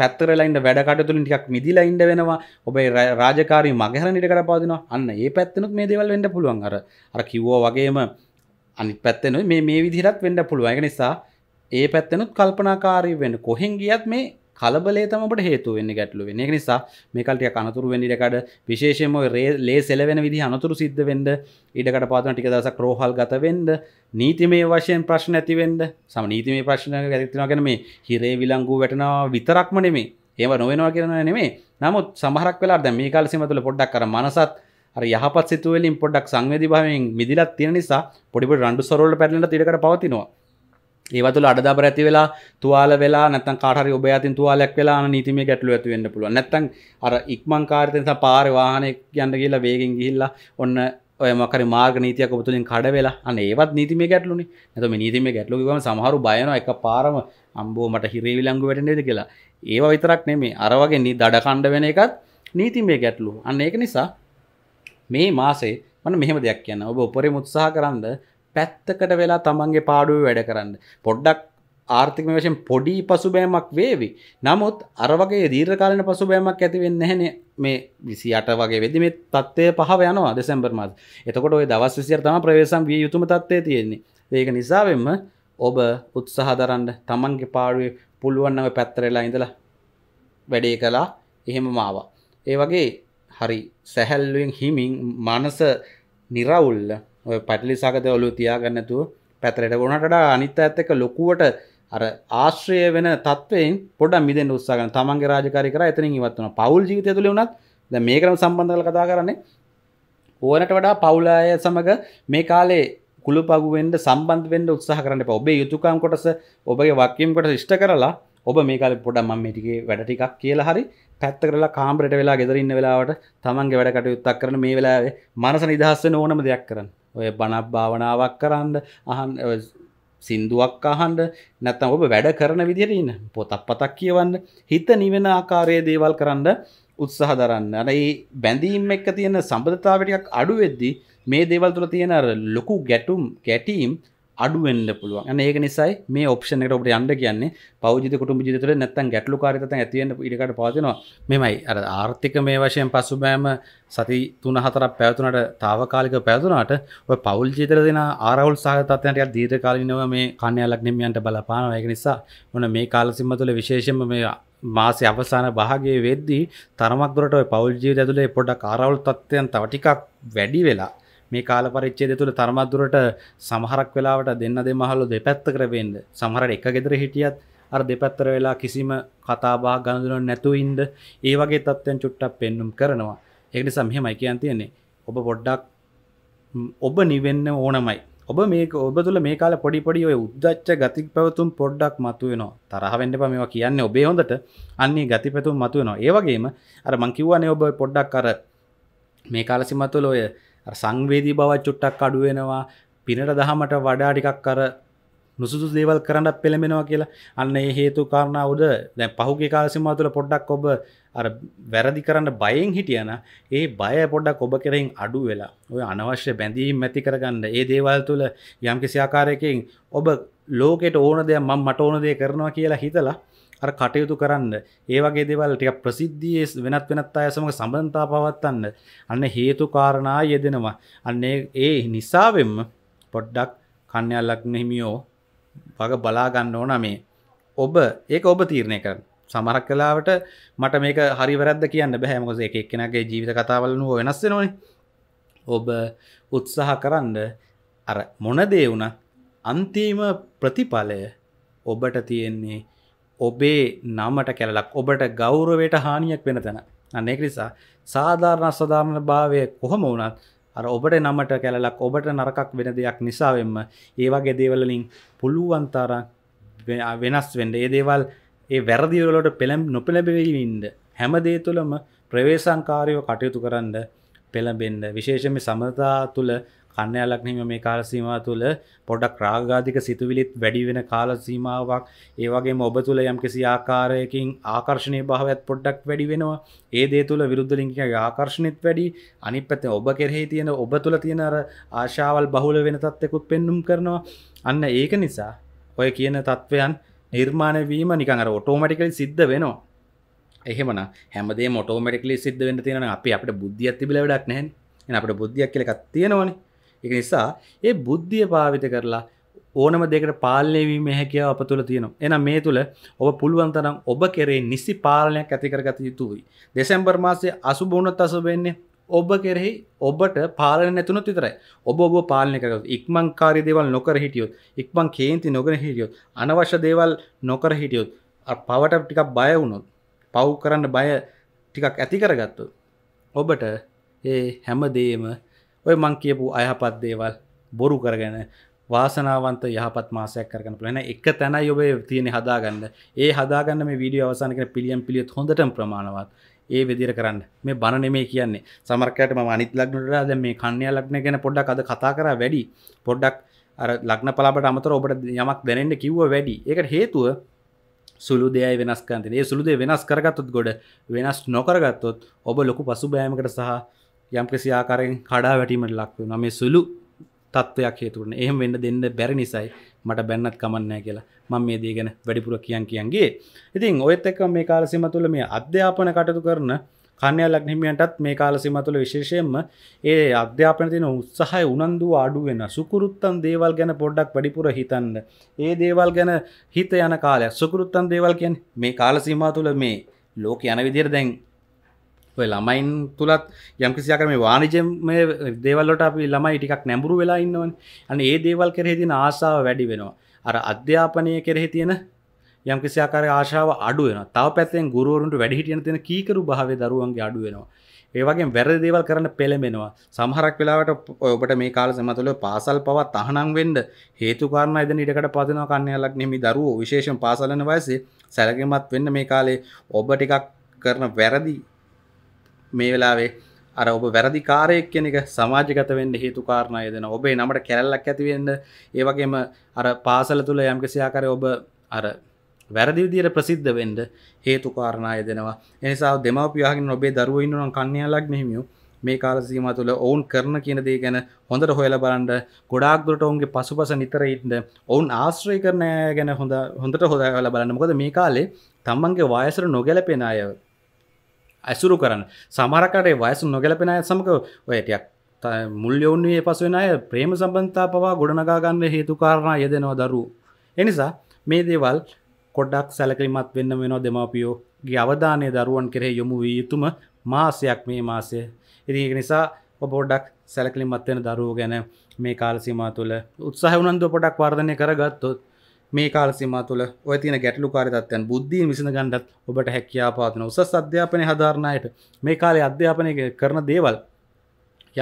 පැත්තරලයින්ට වැඩකටතුලින් ටික් මිදිලයින්ඩ වෙනවා ඔබේ රාජකාරී මගහරනිට කට පාදිනවා අන්න ඒ පැත්තනුත් මේ දෙවල් වෙන්න පුළුවන් අර අර කිව්වෝ වගේම අනි පැත්තනු මේ මේ විදිරත් වෙන්ඩ පුළුවන් එක නිසා ඒ පැත්තනුත් කල්පනාකාරී වෙන්න කොහෙන් ගියත් මේ කලබලේ තමට හේතු වෙන්න ගැටලු වෙන නිසා මේකල්ටිය අනතුරු වෙනිඩකට විශේෂම රේ ලේ සෙලවෙන විදි අනතුරු සිද්ධ වෙන්ඩ ඉඩකට පාතන ටික දසක් රෝහල් ගතවෙන්ඩ නීතිමේ වශයෙන් ප්‍රශ්න ඇතිවෙන්ඩ සම නීතිමේ ප්‍රශ්න ඇතිනගෙන මේ හිරේ විලංගූ වැටනවා විතරක්ම නෙමේ ඒව නොවෙනවා කියන නෙමේ නමුත් සමහරක් වෙලා දැ මේ කාල සිමතුල පොඩ්ඩක් කර මනසත් යහපත් සිතුවලින් පොඩක් සංවේදි භාවෙන් මිදිලත් තියෙන නිසා පොඩිපට රන්ඩු සරෝල පැටලට තිරකට පවතිනවා ඒවතුල අඩදාබර ඇති වෙලා තුවාල වෙලා නැතන් කාටරි ඔබ අතින් තුවාලයක් වෙලා නීතිමේ ගැටලු ඇති වෙන්න පුළුවන් නැත්තම් අර ඉක්මන් කාර්යයෙන් තමයි පාරේ වාහනේ යන්න ගිහලා වේගෙන් ගිහිල්ලා ඔන්න ඔය මොකරි මාර්ග නීතියක් ඔබ තුලින් කඩ වෙලා අන්න ඒවත් නීතිමේ ගැටලුනේ නැතො මේ නීතිමේ ගැටලු කිව්වම සමහරු බය වෙනවා එක පාරම අම්බෝ මට හිරේ විලංගු වැටෙන්නේද කියලා ඒව විතරක් නෙමෙයි අර වගේ නී දඩ කණ්ඩ වෙන එකත් නීතිමේ ගැටලු අන්න ඒක නිසා මේ මාසේ මම මෙහෙම දෙයක් කියන්න ඔබ උපරිම උත්සාහ කරන්ද පැත්තකට වෙලා තමන්ගේ පාඩුව වැඩ කරන්න. පොඩ්ඩක් ආර්ථික වශයෙන් පොඩි පසුබෑමක් වේවි. නමුත් අර වගේ දීර්ඝකාලීන පසුබෑමක් ඇති වෙන්නේ නැහනේ මේ 28 වගේ වෙදි මේ தත්ත්වය පහව යනවා දෙසැම්බර් මාසෙ. එතකොට ওই දවස් 20 තමයි ප්‍රවේශම් විය යුතුම தත්ත්වය තියෙන්නේ. ඒක නිසාවෙන්ම ඔබ උත්සාහ දරන්න තමන්ගේ පාඩුවේ පුළුවන් නම් පැත්තරලා ඉඳලා වැඩේ කළා එහෙමම ආවා. ඒ වගේ හරි සැහැල්ලුවෙන් හිමින් මනස निराउल පටලිසාකද ඔලු තියාගන්නතුව පැතරට ගොනට අනිත් ඇත්තක ලොකුවට අර ආශ්‍රය වෙන තත්වයෙන් පොඩ මිදෙන් උත්සාගන තමන්ගේ රාජකාරි කර එතනින් ඉවත්වන පවුල් ජීවිතය තුළ වුණත් ද මේකරම සම්බන්ධල කතා කරන්නේ ඕනට වඩා පවුලාය සමඟ මේ කාලේ කුළු පගුවෙන්ට සම්බන්ධ වෙන්ඩ උත්සාහ කරන්න ඔබේ යුතුකම් කොටස ඔබගේ වක්කීම් කොට ෂ්ට කරලා ඔබ මේකාල පොඩ ම මේටිගේ වැඩ ටිකක් කියලා හරි පැත්ත කරලා කාම්රට වෙලා ගෙදරන්න වෙලාවට තමන්ගේ වැඩ කටයුත්තක් කරන මේ වෙලාවේ මනස නිදහස්සන ඕනම දෙයක් කරන්න ඔය බණක් භාවනාවක් කරන්න අහන් සින්දුවක් අහන්ඩ නැත්තම් ඔබ වැඩ කරන විදිරන්න පොතක් පතක් කියවන්න හිත නිවෙන ආකාරය දේවල් කරන්න උත්සාහ දරන්න අන ඒ බැඳීම් එක්ක තියෙන සම්බධතාවටයක් අඩුවෙද්දි මේ දේවල් තුළ තියෙන ලොකු ගැටුම් ගැටීම් අඩුවෙන්න්න පුළුවන් අන ඒක නිසයි මේ ඔප්ෂන එකට ඔට යන්න කියන්නේ පෞජ කුටු ජිතර නැත්තන් ගැටලු කාරිත ඇතිවෙන ඉඩකට පාතිනවා මෙමයි අර ආර්ථික මේ වශයෙන් පසුබෑම සති තුන හතරක් පැවතුනට තාවකාලික පැතුනට ඔය පවල් ජිතර දෙෙන ආරවල් සහතත්වයට දීත කාලිනව මේ කණ්‍යයක් නිමියන්ට බලපාන ඒක නිසා මොන මේ කාලසිම්ම තුළ විශේෂම මේ මාස අවසාන භාගේ වෙද්දී තරමක් දුරට පවල් ජීවිත ඇතුලේ පොඩක් ආරවල් තත්ත්වයන් තවටිකක් වැඩි වෙලා මේ කාල පරිච්චේද තුළ තරමත්දුරට සමහරක් වෙලාවට දෙන්න දෙ මහල්ලු දෙපැත්තකර වෙන්ද සමහර එක ගෙදර හිටියත් අර දෙපැත්තර වෙලා කිසිම කතාබා ගඳුන නැතුයින්ද ඒ වගේ තත්ත්වයන් චුට්ටක් පෙන්නුම් කරනවා ඒනි සම්හෙමයි කියන් තියෙන්නේ ඔබ පොඩ්ඩක් ඔබ නිවෙන්න ඕනමයි ඔබ මේ ඔබ තුළ මේ කාල පොඩි පොඩි ඔය උද්දච්ච ගති පැවතුම් පොඩ්ඩක් මතුවෙනවා තරහවෙන්න ප මේවා කියන්න ඔබේ හොඳට අන්නේ ගති පැතුම් මතුවෙනවා ඒවගේම අර මංකිවන්නේ ඔබ පොඩ්ඩක් අර මේ කාලසිමතුල ඔය සංවේදී බවත් චුට්ටක් අඩුවෙනවා පිනට දහමට වඩා ටිකක් අර නුසුදු දේවල් කරන්නත් පෙළමෙනවා කියලා අන්න ඒ හේතු කාරණාවද දැන් පහුගේ කාලසිමාව තුළ පොඩ්ඩක් ඔබ අර වැරදි කරන්න බයෙන් හිටියන ඒ බය පොඩ්ඩක් ඔබ කෙරෙන් අඩු වෙලා ඔය අනවශ්‍ය බැඳීම් ඇති කරගන්න ඒ දේවල් තුළ යම් කිසි ආකාරයකින් ඔබ ලෝකෙට ඕන දෙයක් මම මට ඕන දේ කරනවා කියලා හිතලා අර කටයුතු කරන්න ඒ වගේ දේවල් ටික ප්‍රසිද්ධියේ වෙනත් වෙනත් අය සමග සම්බන්ධතා පවත්වන්න අන්න හේතු කාරණා යෙදෙනවා අන්න ඒ නිසාවෙම පොඩ්ඩක් කන්‍යා ලග්න හිමියෝ වග බලා ගන්න ඕන මේ ඔබ ඒක ඔබ තීරණය කරන්න සමහරක් කලාවට මට මේක හරි වැරද්ද කියන්න බෑ මොකද ඒක එක්කෙනාගේ ජීවිත කතාවල නෝ වෙනස් වෙනවනේ ඔබ උත්සාහ කරන්න අර මොන දේ වුණත් අන්තිම ප්‍රතිඵලය ඔබට තියෙන්නේ ඔබේ නමට කැලක් ඔබට ගෞරවයට හානියක් වෙන තැන අන්නේ නිසා සාධාරණ අස්වධාරණ භාවය කොහොම වුණත් අර ඔබට නමට කැලලක් ඔබට නරකක් වෙන දෙයක් නිසාවෙන්ම ඒවගේ දේවලලින් පුළුවන්තාර වෙනස් වෙන්ඩ ඒ දේවල් ඒ වැරදිවලට පෙළම් නොපෙළබෙවීන්ද හැමදේ තුළම ප්‍රවේශංකාරයෝ කටයුතු කරන්න පෙළබෙන්ඩ විශේෂම සමතා තුළ කන්නයාලක් නම මේ කාලසීම තුළ පොඩක් රාගාධික සිතුවිලිත් වැඩි වෙන කාලසීමාවක් ඒවගේ ඔබ තුළ යම් කිසි ආකාරයකින් ආකර්ශණය භාවත් පොඩ්ඩක් වැඩි වෙනවා ඒ දේ තුළ විරුද්ධ ලිංකික ආකර්ශණයත් වැඩි අනිත් පැත්තේ ඔබ කෙරෙහි තියෙන ඔබ තුළ තියෙන අර ආශාවල් බහුල වෙන තත්ත්වකුත් පෙන්නුම් කරනවා අන්න ඒක නිසා ඔය කියන තත්ත්වයන් නිර්මාණය වීම නිකන් අර ඔටෝමැටිකලි සිද්ධ වෙනවා. එහෙමනම් හැමදේම ඔටෝමැටිකලි සිද්ධ වෙන්න තියෙනවා නම් අපි අපිට බුද්ධියක් තිබිලා වැඩක් නැහැ නේ. එහෙනම් අපිට බුද්ධියක් කියලා එකක් තියෙනවනේ. එක නිසා ඒ බුද්ධිය භාවිත කරලා ඕනම දෙකට පාලනයවීම හැකියාව අප තුළ තියෙනවා එන මේ තුළ ඔබ පුළුවන්තරම් ඔබ කෙරේ නිසි පාලනයක් ඇතිකරගත යුතුයි. දෙසැම්බර් මාසේ අසුබෝනොත් අසුබෙන්නේ ඔබ කෙරෙහි ඔබට පාලන නැතුනොත් විතරයි ඔබ ඔබ පාලනය කරගත් ඉක්මං කාරී දේවල් නොකර හිටියොත් ඉක්මං කේන්ති නොගෙන හිටියොත් අනවශ්‍ය දේවල් නොකර හිටියොත් පවට ටිකක් බය වුණොත් පව් කරන්න බය ටිකක් ඇති කරගත්තොත් ඔබට ඒ හැමදේම ඔය මං කියපු අයහපත් දේවල් බොරු කරගෙන වාසනාවන්ත යහපත් මාසයක් කරගන්න පුළන එක තැන යොබේ තියෙන හදාගන්න ඒ හදාගන්න මේ වීඩිය අවසානකන පිළියම් පිළියත් හොඳට ප්‍රමාණවත් ඒ විදිර කරන්න මේ බණ නෙමේ කියන්නේ සමරකයට ම අනිත් ලක්නටලා ද මේ කන්‍යයා ලක්න ගැන පොඩ්ඩක් අද කතා කර වැඩි පොඩ්ඩක් අර ලක්න පලාට අමතර ඔබට යමක් දැනෙන්ට කිව්ව වැඩි එකට හේතුව සුළු දෙයයි වෙනස්කන්තිේ සුළුදේ වෙනස් කරගත්තොත් ගොඩ වෙනස් නොකරගත්තොත් ඔබ ලොකු පසු බෑමකට සහ යම්කිසි ආකාරයෙන් කඩා වැටීමට ලක්ව නම සුළු තත්ත්වයක් හේතුරන එහෙම වෙන්න දෙන්න බැරි නිසයි මට බැන්නත් කමන්නෑ කියලා මං මේ දේ ගැන වැඩිපුර කියන් කියන්ගේ ඉතින් ඔයත් එක්ක මේ කාලසිම තුළ මේ අධ්‍යාපන කටතු කරන කණ්‍යයා ලක්නිමියන්ටත් මේ කාලසිම තුළ විශේෂයෙන්ම ඒ අධ්‍යාපන තින උත්සාහය උනන්දු අඩු වෙන සුකෘත්තන් දේවල් ගැන පොඩ්ඩක් වැඩිපුර හිතන්න ඒ දේවල් ගැන හිත යන කාලයක් සුකෘත්තන් දේවල් කියන් මේ කාලසිම තුළ මේ ලෝක යන විදිර දැන් ඔය ළමයින් තුළත් යම්කිසියා කරම වානිජම දේවල්ලට අපි ළමයි ටිකක් නැඹුරු වෙලා ඉන්නවන් අන ඒ දේවල් කරෙහිදින ආසාාව වැඩි වෙනවා අර අධ්‍යාපනය කෙරෙහි තියෙන යම්කිසියාකාර ආශාව අඩුවෙන තව පැත්තෙන් ගුරුවරුන්ට වැඩිහිටියන තියෙන කීකරු භාව දරුවන්ගේ අඩුවෙනවා ඒවගේ වැර දේවල් කරන්න පෙළමෙනවා සමහරක් වෙලාවට ඔබට මේ කාල සමතුල පාසල් පවත් තහනම් වෙන්ඩ හේතුකාරණ එද ඉඩකට පදන කන්නයලක් නෙමි දරුවෝ විශේෂෙන් පාසලන වයසේ සැලගමත් වෙන්න මේ කාලේ ඔබ ටිකක් කරන වැරදි මේ වෙලාවේ අර ඔබ වැරදි කාරයක් කෙනෙක සමාජගත වෙන්න හේතුකාරණය දෙන ඔබේ නමට කැරල්ලක් ඇතිවෙන්න ඒවගේම අර පාසල තුළ යම්කිසියාකර ඔබ අර වැරදි විදියට ප්‍රසිද්ධ වෙන්ඩ හේතුකාරණය දෙනවා එනිසා දෙමපියාගෙන ඔබේ දරුවන්න නම් කන්නයාලක් නෙමියු මේ කාලසීම තුළ ඔවුන් කරන කියනදේ ගැන හොඳට හොයල බලන්ඩ ගොඩාක්දුරට ඔවුන්ගේ පසුපස නිතරයිටන්න ඔවුන් ආශ්‍රය කරණය ගැන හොඳ හොඳට හොදල බලන්න මොකද මේ කාලේ තමන්ගේ වායසර නොගැලපෙන අයව ඇසුරු කරන්න සමරකටේ වයසු නොගැලපෙන අය සමක ඔයටයක් මුල්යවුන්නේ පසුවෙන අය ප්‍රේම සම්බන්තා පවා ගොඩනගාගන්න හේතුකාරණා යෙදෙනවා දරු. එනිසා මේ දේවල් කොඩක් සැලකලිමත් වෙන්න වෙනවා දෙමාපියෝ ගේ අවධානය දරුවන් කෙරෙ යොමු වී යුතුම මාසයක් මේ මාසය. ඉදික නිසා ඔබෝඩක් සැලකලිමත්වෙන දරුව ගැන මේ කාලසිමා තුළ උත්සාහ වනන්ද පොඩක් වර්ධනය කරගත්තොත් මේ කාලසිම තුළ ඔය තින ගැටලු කාරිතත්යන් බුද්ධී විසිඳ ගණ්ඩත් ඔබට හැක්්‍යාපාතන උසස් අධ්‍යාපනය හදාරණයට මේ කාලේ අධ්‍යාපනය කරන දේවල්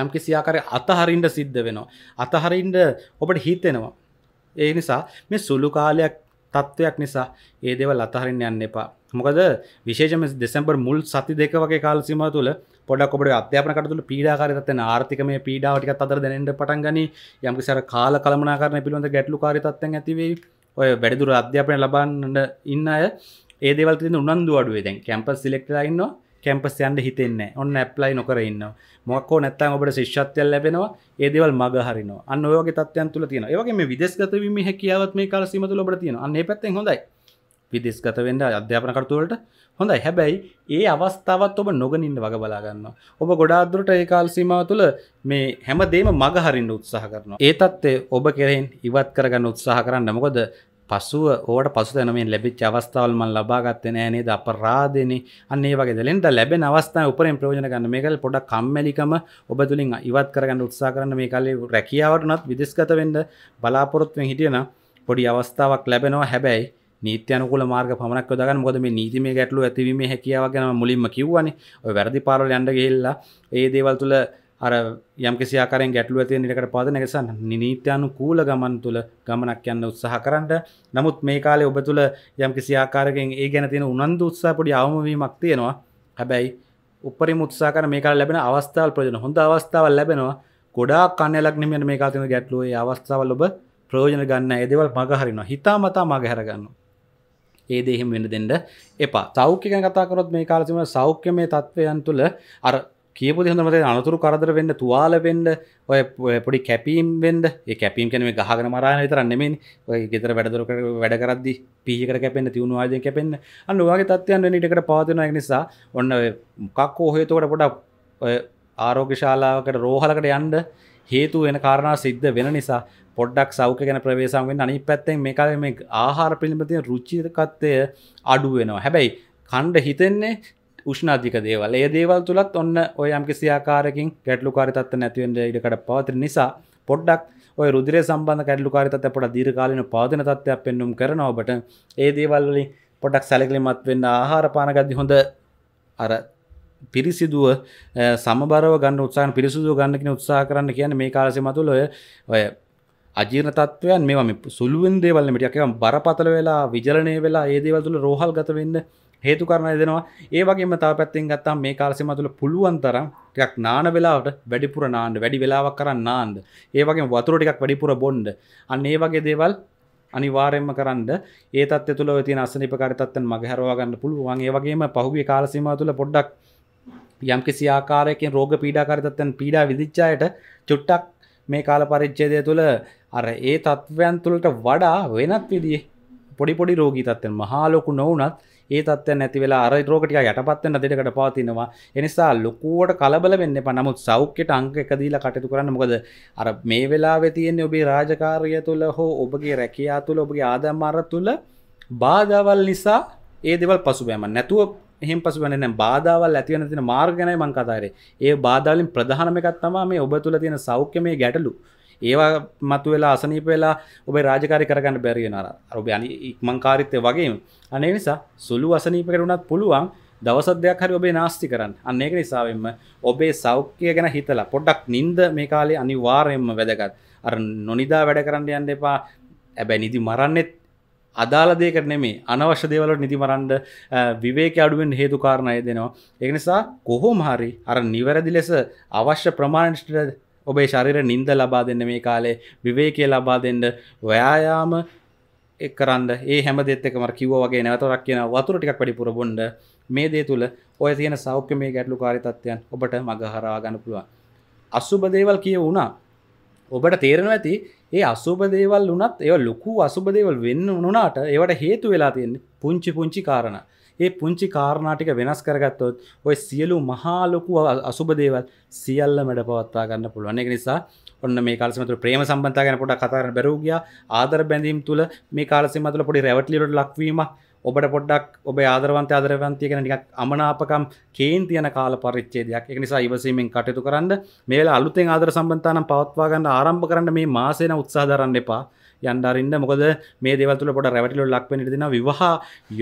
යම් කිසියාකාරය අතහරින්ට සිද්ධ වෙනවා. අතහරින්ට ඔබට හිතෙනවා. ඒ නිසා මේ සුළු කාලයක් තත්ත්වයක් නිසා ඒ දේවල් අතහරින්න යන්න එපා. මොකද විශේෂම දෙසැම්බර් මුල් සති දෙක වගේ කාලසිම තුළ පොඩක් ඔබට අධ්‍යාපනකට තුළ පීඩාකාරීතත්වයන් ආර්ථිකමය පීඩාව ටිකක් අතර දැනෙන්න පටන් ගනී. යම්කිසි අර කාල කළමනාකරණය පිළිබඳ ගැටලුකාරීතත්වයන් ඇති වෙයි. ඔය වැඩදුර අධ්‍යාපනය ලබන්නට ඉන්න අය ඒදවල් තින උනන්දු අඩුවේ දැන් කැම්පස් සිලෙක්ටලයින්න කැම්පස් යන්ට හිතෙන්න ඔන්න ඇප්ලයි නොකරන්න මොක්කෝ නැත්තන් ඔබට ශිෂ්‍යත්වය ලැබෙනවා ඒදවල් මග හරින අන්නෝගේ තත්යන් තුළ තියෙන ඒවගේ විදෙස්ගතවීම හැකියාවත් මේ කාල සීමතුල ඔබට තියෙන අන්න පැත්තෙන් හොඳයි විදෙස්ගතවෙන්ට අධ්‍යාපන කරතුවලට හොඳයි හැබැයි ඒ අවස්ථාවත් ඔබ නොගනින්න වග බලාගන්න ඔබ ගොඩාදුරට ඒකාල් සීමාව තුළ මේ හැමදේම මග හරින්න උත්සාහ කරනවා ඒ තත්ත්ේ ඔබ කෙරෙන් ඉවත් කරගන්න උත්සාහ කරන්න මොකොද පසුව ඕට පසු දැනමින් ලැබිච් අවස්ථාවල්මන් ලබාගත්ත නෑනේද අප රාදන අන්නේ වගේදලෙන්ට ලැබෙන අවස්ථාව උපරෙන් ප්‍රෝජන ගන්න මේකල් පොඩ කම්මැලිකම ඔබ තුළින් ඉවත් කරගන්න උත්සා කරන්න මේ කලේ රැකියාවටනත් විදිස්ගත වෙන්ඩ බලාපොරොත්වෙන් හිටියන පොඩි අවස්ථාවක් ලැබෙනවා හැබැයි නීත්‍යනකල මාර්ග පමක් දග මොද මේ නීතිම ගැටලු ඇතිවීම හැකියාවගෙන මුලින්ම කිව්වන වැරදි පාරල යන්ඩ ගෙල්ලා ඒ දේවල් තුළ අර යම්කිසි ආකාරයෙන් ගැටලු ඇති නිරකට පාද නැගසන්න නීත්‍යානු කූල ගමන් තුළ ගමනක් යන්න උත්සාහ කරන්න නමුත් මේ කාලේ ඔබ තුළ යම්කිසි ආකාරයෙන් ඒ ගැන තියෙන උනන්දු උත්සාහ පොඩි අවමවීමක් තියෙනවා හැබැයි උපරිම උත්සාහ කර මේ කාලේ ලැබෙන අවස්ථාවල් ප්‍රයෝජන හොඳ අවස්ථාවක් ලැබෙනවා ගොඩාක් කණ්‍යලක් නෙමෙයි මේ කාලේ තියෙන ගැටලු ඒ අවස්ථාවල් ඔබ ප්‍රයෝජන ගන්න ඒ දේවල් මගහරිනවා හිතාමතා මගහැර ගන්නවා ඒ දෙහිම වෙන දෙන්නට එපා සෞඛ්‍යක කතාකරොත් මේ කාලසිම සෞඛ්‍ය මේ තත්ත්වයන් තුළ අර කියපු දෙහොඳමට අනතුරු කරදර වෙන්න තුවාල වෙන්ඩ ඔය පොඩි කැපීම් වෙන්ඩ ඒ කැපීම් කැනව ගහගන මරාණ විතරන්නෙමින් ඔය ගෙතර වැඩදුරක වැඩකරදදි පිහිකර කැපෙන් තිවුණු වාජය කැපෙන් අන්නුවාගේ තත්වයන් නිටකට පාතින නිසා ඔන්න මොකක් ෝහේතුවට පොඩක් ආරෝග ශාලාවකට රෝහලකට යන්ඩ හේතු වෙන කාරණා සිද්ධ වෙන නිසා පොඩ්ඩක් සෞඛ්‍ය ගැන ප්‍රවේශම් වෙන්න අනිත් පැත්තෙන් මේ කාලේ මේ ආහාර පිළිබඳ තියෙන රුචිකත්වය අඩු වෙනවා. හැබැයි කණ්ඩ හිතෙන්නේ උෂ්ණාධික දේවල්. ඒ දේවල් තුලත් ඔන්න ඔය යම්කිසි ආකාරයකින් ගැටලුකාරී තත්ත්ව නැති වෙන්න ඉඩකඩ පවතින නිසා පොඩ්ඩක් ඔය රුධිරය සම්බන්ධ ගැටලුකාරී තත්ත්ව පොඩ දීර්ඝකාලීන පවතින තත්ත්වයක් පෙන්වුම් කරනවා ඔබට. ඒ දේවල් වලින් පොඩක් සැලකිලිමත් වෙන්න ආහාර පාන ගද්දි හොඳ අර පිරිසිදුව සමබරව ගන්න උත්සාහන පිරිසිදු ගන්නකින උත්සා කරන්න කියන මේ කාලසය මතුළ ඔය ඔය අජීන තත්වයන් මෙම සුළුවෙන් දේවල්ල මටියක බරපතල වෙලා විජලනය වෙලා ඒ දේවල් තුළ රෝහල් ගත වෙන්න හේතු කරන දෙනවා ඒවගේම තා පැත්තිෙන් ගත්තා මේ කාලසය මතුළ පුළුවන් තරම් ටයක් නාන වෙලාවට වැඩිපුර නාන්න වැඩි වෙලාවක් කරන්න නාන්ද ඒවගේ වතුර ටිකක් වැඩිපුර බොන්්ඩ අන්න ඒ වගේ දේවල් අනිවාරයෙන්ම කරන්න ඒතත් තුළ තින අසනිපකාරතත්න් මගහරවාගන්න පුළුවන් ඒවගේම පහුගේ කාලසීම තුළ පොඩ්ඩක් යම් කිසි ආකාරයකින් රෝග පීඩාකාරතත්වයන් පීඩා විදිච්චායට චුට්ටක් මේ කාල පරිච්ඡේදය තුළ අර ඒ තත්ත්වයන් තුළට වඩා වෙනත් විදිහේ පොඩි පොඩි රෝගී තත්ත්වයන් මහා ලොකු නොවුනත් ඒ තත්ත්වයන් නැති වෙලා අර රෝග ටික යටපත් වෙන දෙයකට පවතිනවා. ඒ නිසා ලොකුවට කලබල වෙන්න එපා. නමුත් සෞඛ්‍යයට අංක එක දීලා කටයුතු කරන්න. මොකද අර මේ වෙලාවේ තියෙන ඔබේ රාජකාරිය තුළ හෝ ඔබගේ රැකියාව තුළ ඔබගේ ආදායම් මාර්ග තුළ බාධාවල් නිසා ඒ දේවල් පසුබෑම නැතුව එහම පසු වන බාධාවල් ඇතිවන තින මාර්ගණය මං කතාරේ ඒ බාධාලින් ප්‍රධානමකත් තමා මේ ඔබ තුළ තියෙන සෞඛ්‍ය මේ ගැටලු ඒවා මතු වෙලා අසනීප වෙලා ඔබේ රාජකාරි කරගන්න බැරිගෙනර ඔබ අනි ඉක්මංකාරිත්තය වගේ අනේ නිසා සුළු අසනීපකරුණත් පුළුවන් දවසත් දෙයක් හරි ඔබේ නාස්ති කරන්න අන්න ඒක නිසාවෙන්ම ඔබේ සෞඛ්‍යය ගැන හිතලා පොඩ්ඩක් නින්ද මේ කාලේ අනිවාරයෙන්ම වැදගත් අර නොනිදා වැඩ කරන්න යන්න එපා ඇබැ නිදි මරන්නෙත් අදාල දෙකට නෙමේ අනවශ්‍ය දේවලට නිති මරන්ඩ විවේක අඩුවෙන් හේතු කාරණය දෙනවා. එකනිසා කොහොම හරි අර නිවැරදි ලෙස අවශ්‍ය ප්‍රමාණිෂ්ට ඔබේ ශරිර නින්ද ලබා දෙන්න මේ කාලේ විවේකය ලබා දෙන්න ව්‍යයාම කරන්න ඒ හැම දෙත්තක මර කිව වගේ නැවතරක් කියන වතුර ටික් පඩි පුරබොන්ඩ මේ දේ තුළ ඔය තියෙන සෞඛ්‍ය මේ ගැටලු කාරිතත්වයන් ඔබට මගහරා ගන්න පුළුවන් අසුබ දේවල් කිය වුණා ඔබට තේරෙන ඇති ඒ අසුබ දේවල් වනත් ඒ ලොකු අසුබ දේවල් වෙන්න උනාට ඒවට හේතු වෙලා තියෙන්නේ පුංචි පුංචි කාරණ ඒ පුංචි කාරණාටික වෙනස් කරගත්තොත් ඔය සියලු මහාලොකු අසුබ දේවල් සියල්ල මැඩ පවත්වා ගන්න පුළුවන් එක නිසා ඔන්න මේ කාලසිමතුළ ප්‍රේම සම්බන්ධ ගැන පොඩක් කතා කරන්න බැරුව ගියා ආදර බැඳීම් තුල මේ කාලසිමතුළ පොඩි රැවටිලියට ලක්වීමක් ඔබට පොඩ්ඩක් ඔබ ආදරවන්ත ආදරවන්තය කෙන නිකක් අමනාපකම් කේන් තියන කාල පරිච්චේදයක් එකනිසා ඉවසීමෙන් කටයුතු කරන්න මේලා අලුතෙන් ආදර සම්බන්ධානම් පවත්වාගන්න ආරම්භ කරන්න මේ මාසේන උත්සාධරන්න එපා යන්ඩරන්න මොකද මේ දෙවතුල පොට රැවටිලු ලක්පෙන දෙෙන විවාහ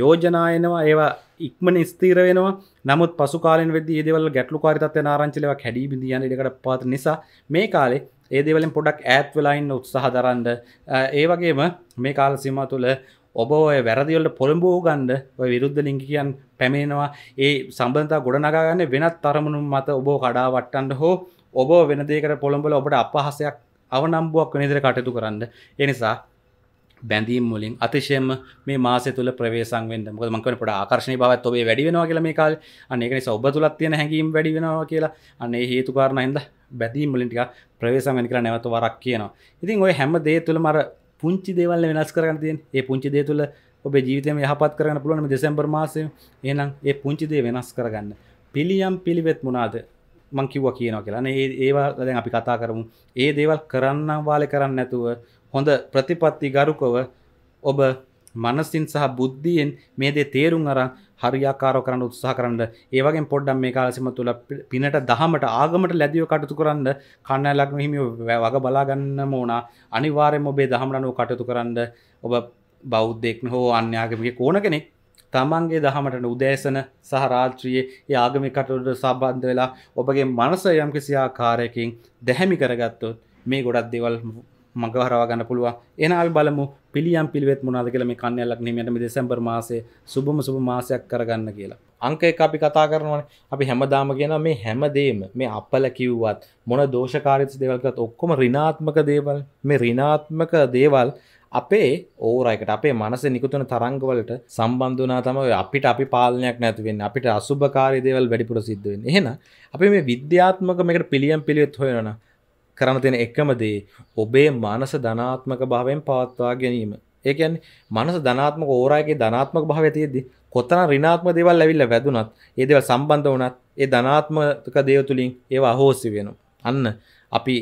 යෝජනායනවා ඒවා ඉක්මන ස්තීර වෙනවා නමුත් පසුකාලෙන් වෙද ඒදවල ගැටලු කාරිතත්ය ආරංචලව හැඩි බිදියන එකට පාත් නිසා මේ කාලේ ඒදවලින් පොඩක් ඇත් වෙලයින්න උත්සාහ දරන්ඩ ඒවගේම මේ කාල සිම තුළ ඔබ ඔය වැරදිවලට පොළඹෝ ගන්ඩ ඔය විරුද්ධ ලිංගිකයන් පැමේෙනවා ඒ සම්බන්ධතා ගොඩනගාගන්න වෙනත් තරමනුම් මත ඔබෝ කඩාවට්ටන්ඩ හෝ ඔබ වෙනදේකට පොළඹල ඔබට අපහසයක් අවනම්බුවක් වෙනදිර කටයුතු කරන්න එනිසා බැඳීම් මුලින් අතිශයම මේ මාස තුළ ප්‍රවේසන් වෙන්න මොකද මං කියන්නේ පොඩා ආකර්ෂණීය භාවයත් ඔබේ වැඩි වෙනවා කියලා මේ කාලේ අන්න ඒක නිසා ඔබ තුලත් තියෙන හැඟීම් වැඩි වෙනවා කියලා අන්න ඒ හේතු කාරණා හින්දා බැඳීම් මුලින් ටිකක් ප්‍රවේසන් වෙන්න කියලා නැවත වරක් කියනවා. ඉතින් ওই හැම දේ තුළම අර පුංචි දේවල් වෙනස් කරන්න තියෙන් ඒ පුංචි දේ තුළ ඔබ ජීවිතම යහපත් කරන්න පුළුවන දෙසැම්බර් මාසය එනම් ඒ පුංචි දේ වෙනස් කරගන්න පිළියම් පිළිවෙත් මොනාද මංකිව්ව කියනවා කියලාන ඒ ඒවා දැන් අපි කතා කරමු ඒ දේවල් කරන්න වාල කරන්න නැතුව හොඳ ප්‍රතිපත්ති ගරුකව ඔබ මනසින් සහ බුද්ධියෙන් මේ දේ තේරුම් අරන් හරියාකාරෝ කරන්න උත්සාහ කරන්න ඒවගේ පොඩ්ඩම් මේ කාලසිම තුළ පිනට දහමට ආගමට ලැදියෝ කටතු කරන්න කන්නලක්ම හිමිය වග බලාගන්න මෝන අනිවාරෙන් ඔබේ දහමටනුව කටතු කරන්න ඔබ බෞද්ධෙක්න හෝ අන්‍යාගමික ඕන කෙනෙක් තමන්ගේ දහමට උදේසන සහ රාත්‍රියයේ ඒ ආගමි කටට සබන්ධ වෙලා ඔබගේ මනස යම්කිසියා කාරයකින් දැහැමි කරගත්තොත් මේ ගොඩක් දෙවල් මඟහරවා ගන්න පුළුව එන අපි බලමු පිළියම් පිළිවෙත් මොනාද කියලා මේ කන්‍යලක් නිමයට මේ දෙසැම්බර් මාසේ සුබම සුබ මාසයක් කරගන්න කියලා. අංක එක අපි කතා කරනවානේ. අපි හැමදාම කියනවා මේ හැමදේම මේ අපල කිව්වත් මොන දෝෂකාරීත්ව දේවල් කිව්වත් ඔක්කොම ඍණාත්මක දේවල්. මේ ඍණාත්මක දේවල් අපේ ඕරයිකට අපේ මනස නිකුතුන තරංගවලට සම්බන්ධනා තම අපිට අපි පාලනයක් නැතිවෙන් අපිට අසුභකාරි දේවල් වැඩිපුර සිද්ධුවෙන් එහෙන අපි මේ විද්‍යාත්මක මේකට පිළියම් පිළිවෙත් හොයනවා කරන්න තියෙන එකම දේ ඔබේ මනස ධනාත්මක භාවයෙන් පවත්වා ගැනීම. ඒ කියන්නේ මනස ධනාත්මක ඕරායකේ ධනාත්මක භාවය තියෙද්දි කොතන ඍණාත්මක දේවල් ඇවිල්ලා වැදුනත් ඒ දේවල් සම්බන්ධ වුණත් ඒ ධනාත්මක දේව තුලින් ඒවා අහෝසි වෙනවා. අන්න අපි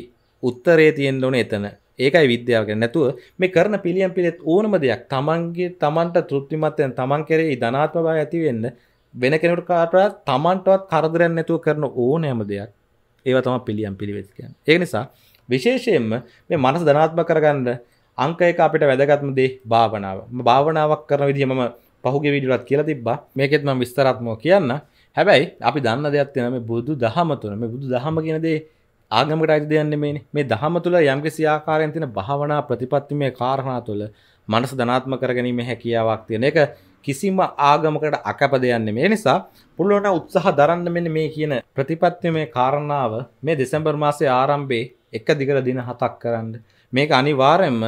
උත්තරේ තියෙන්න ඕනේ එතන. ඒකයි විද්‍යාව කියන්නේ නැතුව මේ කරන පිළියම් පිළිත් ඕනම දෙයක් තමන්ගේ තමන්ට තෘප්තිමත් වෙන තමන් කෙරෙහි ධනාත්මභාවය ඇති වෙන්න වෙන කෙනෙකුට කාටවත් තමන්ටවත් කරදරයක් නැතුව කරන ඕනෑම දෙයක් ඒව තම පිළියම් පිළිවෙත්කයන් ඒ නිසා විශේෂයෙන්ම මේ මනස ධනාත්ම කරගන්න අංක එක අපිට වැදගත්ම දේ භාවනාව භාවනාවක් කරන විදිහ මම පහුගේ විඩියෝවත් කියලා තිබ්බා මේකෙත් මම විස්තරාත්මකව කියන්න හැබැයි අපි දන්න දෙයක් තියෙනවා මේ බුදු දහම තුන මේ බුදු දහම කියන දේ ආගමකට අයිති දෙයක් නෙමෙයිනේ මේ දහම තුල යම්කිසි ආකාරයෙන් තියෙන භාවනා ප්‍රතිපත්තිමේ කාරණා තුල මනස ධනාත්ම කරගැනීමේ හැකියාවක් තියෙන එක කිසිම ආගමකට අකපදයන්නේ මේ නිසා පුළුවන උත්සාහ දරන්න මෙන මේ කියන ප්‍රතිපත්ති මේ කාරණාව මේ දෙසැම්බර් මාසේ ආරම්භේ එක දිගට දින හතක් කරන්න මේක අනිවාරෙන්ම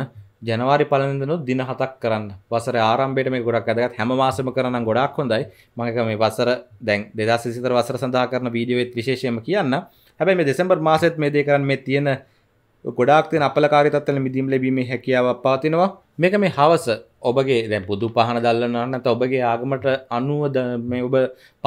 ජනවාරි පලඳනු දින හතක් කරන්න වසර ආරම්භයට මේ ගොඩක් අදගත් හැම මාසම කරන ගොඩක් හොඳයි මඟක මේ වසර දැන් දෙදා සිතර වසර සඳහා කරන වීඩියෝත් විශේෂයම කියන්න හැබැයි මේ දෙසැම්බර් මාසෙත් මේ දේ කරන්න මේ තියෙන ගොඩක් තින අපලකාරිතත්වල මිදීම් ලැබීමේ හැකියාවක් පාතිනවා මේක මේ හවස ඔබගේ දැ බුදු පහන දල්ලන්න ඇත ඔබගේ ආගමට අනුවද මේ ඔබ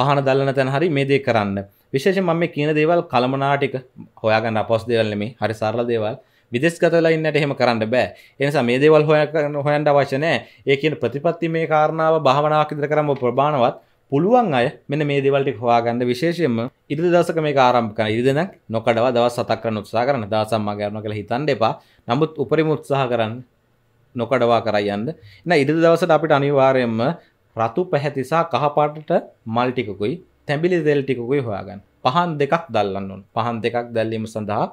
පහන දල්ලන තැන හරි මේ දේ කරන්න විශේෂ මම කියන දේවල් කළමනාටික හොයාගන්න අපොස් දෙවල්නෙමේ හරි සරල දේවල් විදෙස්ගතලා ඉන්නට එහෙම කරන්න බෑ එනිසා මේ දේවල් හොයන්න හොයන්ට අවශ්‍යනෑ ඒ කියන ප්‍රතිපත්ති මේ කාරණාව භාවනාවකිදර කරම ප්‍රමාණවත් පුළුවන් අය මෙන්න මේ දෙවල්ටි හොයාගන්න විශේෂයෙන්ම ඉරි දසක මේ ආරම්ක ඉරිදන නොකඩව දවස් සතක් කරන උත්සා කරන දසම්මා ගරන කළ හිතන් එපා නමුත් උපරිම උත්සාහ කරන්න නොකඩවා කරයන්න එන ඉදිරි දවසට අපිට අනිවාර්යෙන්ම රතු පැහැතිසා කහපාටට මල් ටිකකුයි තැඹිලි තෙල් ටිකකුයි හොයාගන්න. පහන් දෙකක් දැල්ලන්න ඕන. පහන් දෙකක් දැල්වීම සඳහා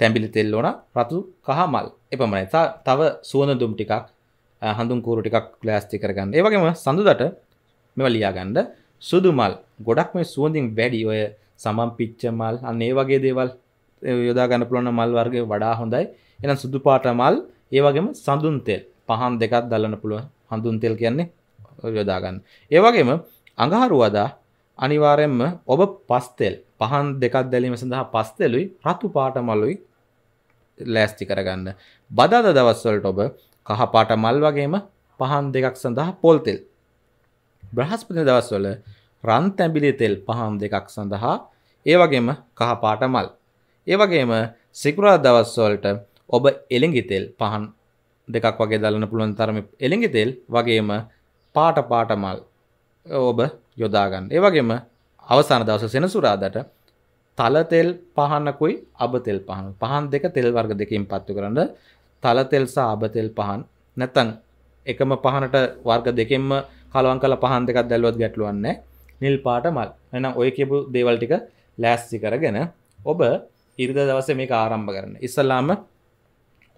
තැඹිලි තෙල් ඕන, රතු කහ මල්. එපමණයි. තව සුවඳ දුම් ටිකක්, හඳුන් කූරු ටිකක් ප්ලාස්ටික් කරගන්න. ඒ වගේම සඳුදට මේවා ලියාගන්න. සුදු මල්. ගොඩක් මේ සුවඳින් වැඩි ඔය සමම් පිච්ච මල්, අන්න ඒ වගේ දේවල් යොදා ගන්න පුළුවන් මල් වර්ගය වඩා හොඳයි. එහෙනම් සුදු පාට මල් ඒ වගේම සඳුන් තෙල් පහන් දෙකක් දල්ලන්න පුළුවන් හඳුන් තෙල් කියන්නේ යොදාගන්න. ඒ වගේම අඟහරුවදා අනිවාර්යෙන්ම ඔබ පස් තෙල් පහන් දෙකක් දැලීම සඳහා පස් තෙලුයි රතු පාට මලුයි ලෑස්ති කරගන්න. බදාදා දවස්වලට ඔබ කහ පාට මල් වගේම පහන් දෙකක් සඳහා පොල් තෙල්. බ්‍රහස්පති දවස්වල රන් තැඹිලි තෙල් පහන් දෙකක් සඳහා ඒ වගේම කහ පාට මල්. ඒ වගේම සිකුරා දවස්වලට ඔබ එළෙඟිතෙල් පහන් දෙකක් වගේ දලන පුළුවන් තරම එළෙඟිතෙල් වගේම පාට පාටමල් ඔබ යොදාගන්න. ඒ වගේම අවසාන දවස සෙනසුරාදට තලතෙල් පහනකුයි අබතෙල් පහන පහන් දෙක තෙල් වර්ග දෙකින් පත්තු කරන්න තලතෙල් සහ අබතෙල් පහන් නැත්තං එකම පහනට වර්ග දෙකෙන්ම කලවන් කල පහන් දෙකක් දැල්ුවත් ගැටලුවන්නේ නිල් පාට මල් එනම් ඔය කියපු දේවල් ටික ලෑස්ති කරගෙන ඔබ ඉරිද දවස මේ ආරම්භ කරන්න ඉස්සල්ලාම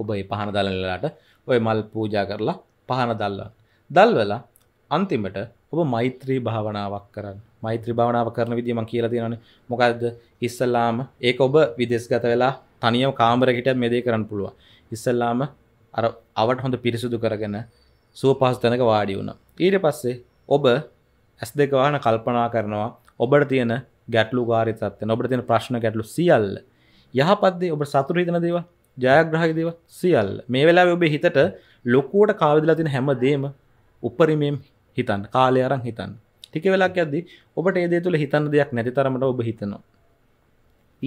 ඔබ ඒ පහන දලනලාට ඔය මල් පූජා කරලා පහන දල්ලා. දල්වලා අන්තිමට ඔබ මෛත්‍රී භාවනාවක් කරන්න මෛත්‍රී භාවනාව කරන විදිම කියලා තියෙනන මොකක්ද ඉස්සල්ලාම ඒක ඔබ විදෙස්ගත වෙලා තනියම කාමරකට මෙදේ කරන්න පුළුවන්. ඉස්සල්ලාම අර අවට හොඳ පිරිසුදු කරගෙන සුව පහසු තැනක වාඩි වුණා. ඊට පස්සේ ඔබ ඇස් දෙක වහන කල්පනා කරනවා ඔබට තියෙන ගැටලුකාරී තත්ත්වන ඔබට තියෙන ප්‍රශ්න ගැටලු සියල්ල යහපත් දේ ඔබ සතුටු හිතන දේවල් ජයග්‍රහහි දේව සියල් මේ වෙලා ඔබේ හිතට ලොකුවට කාවිදලා තින හැමදේම උපරිමෙන් හිතන් කාලය අරන් හිතන් ටික වෙලාක් ඇද්දි ඔබට ඒදේ තුළ හිතන්න දෙයක් නැති තරමට ඔබ හිතනවා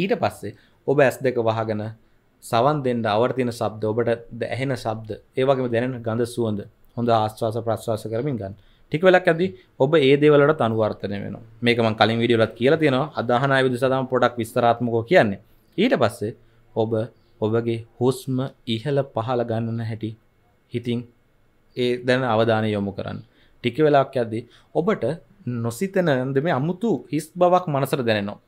ඊට පස්සේ ඔබ ඇස් දෙක වහගෙන සවන් දෙන්න අවර්තින ශබ්ද ඔබට ඇහෙන ශබ්ද ඒවගේම දැනෙන ගඳ සුවඳ හොඳ ආස්වාස ප්‍රශ්වාස කරමින් ගන්න ටික වෙලක් ඇදි ඔබ ඒ දේවලට අනුවර්තනය වෙන මේකම කලින් විඩියලත් කියලා තියෙනවා අදහන විදි සදම පොඩක් විස්තරාත්මකෝ කියන්නේ ඊට පස්සේ ඔබ ඔබගේ හුස්ම ඉහළ පහළ ගන්නන හැටි හිතින් ඒ දැන අවධානය යොමු කරන්න. ටික වෙලාක් යද්දී ඔබට නොසිතනද මේ අමුතු හිස් බවක් මනසර දැනෙනවා.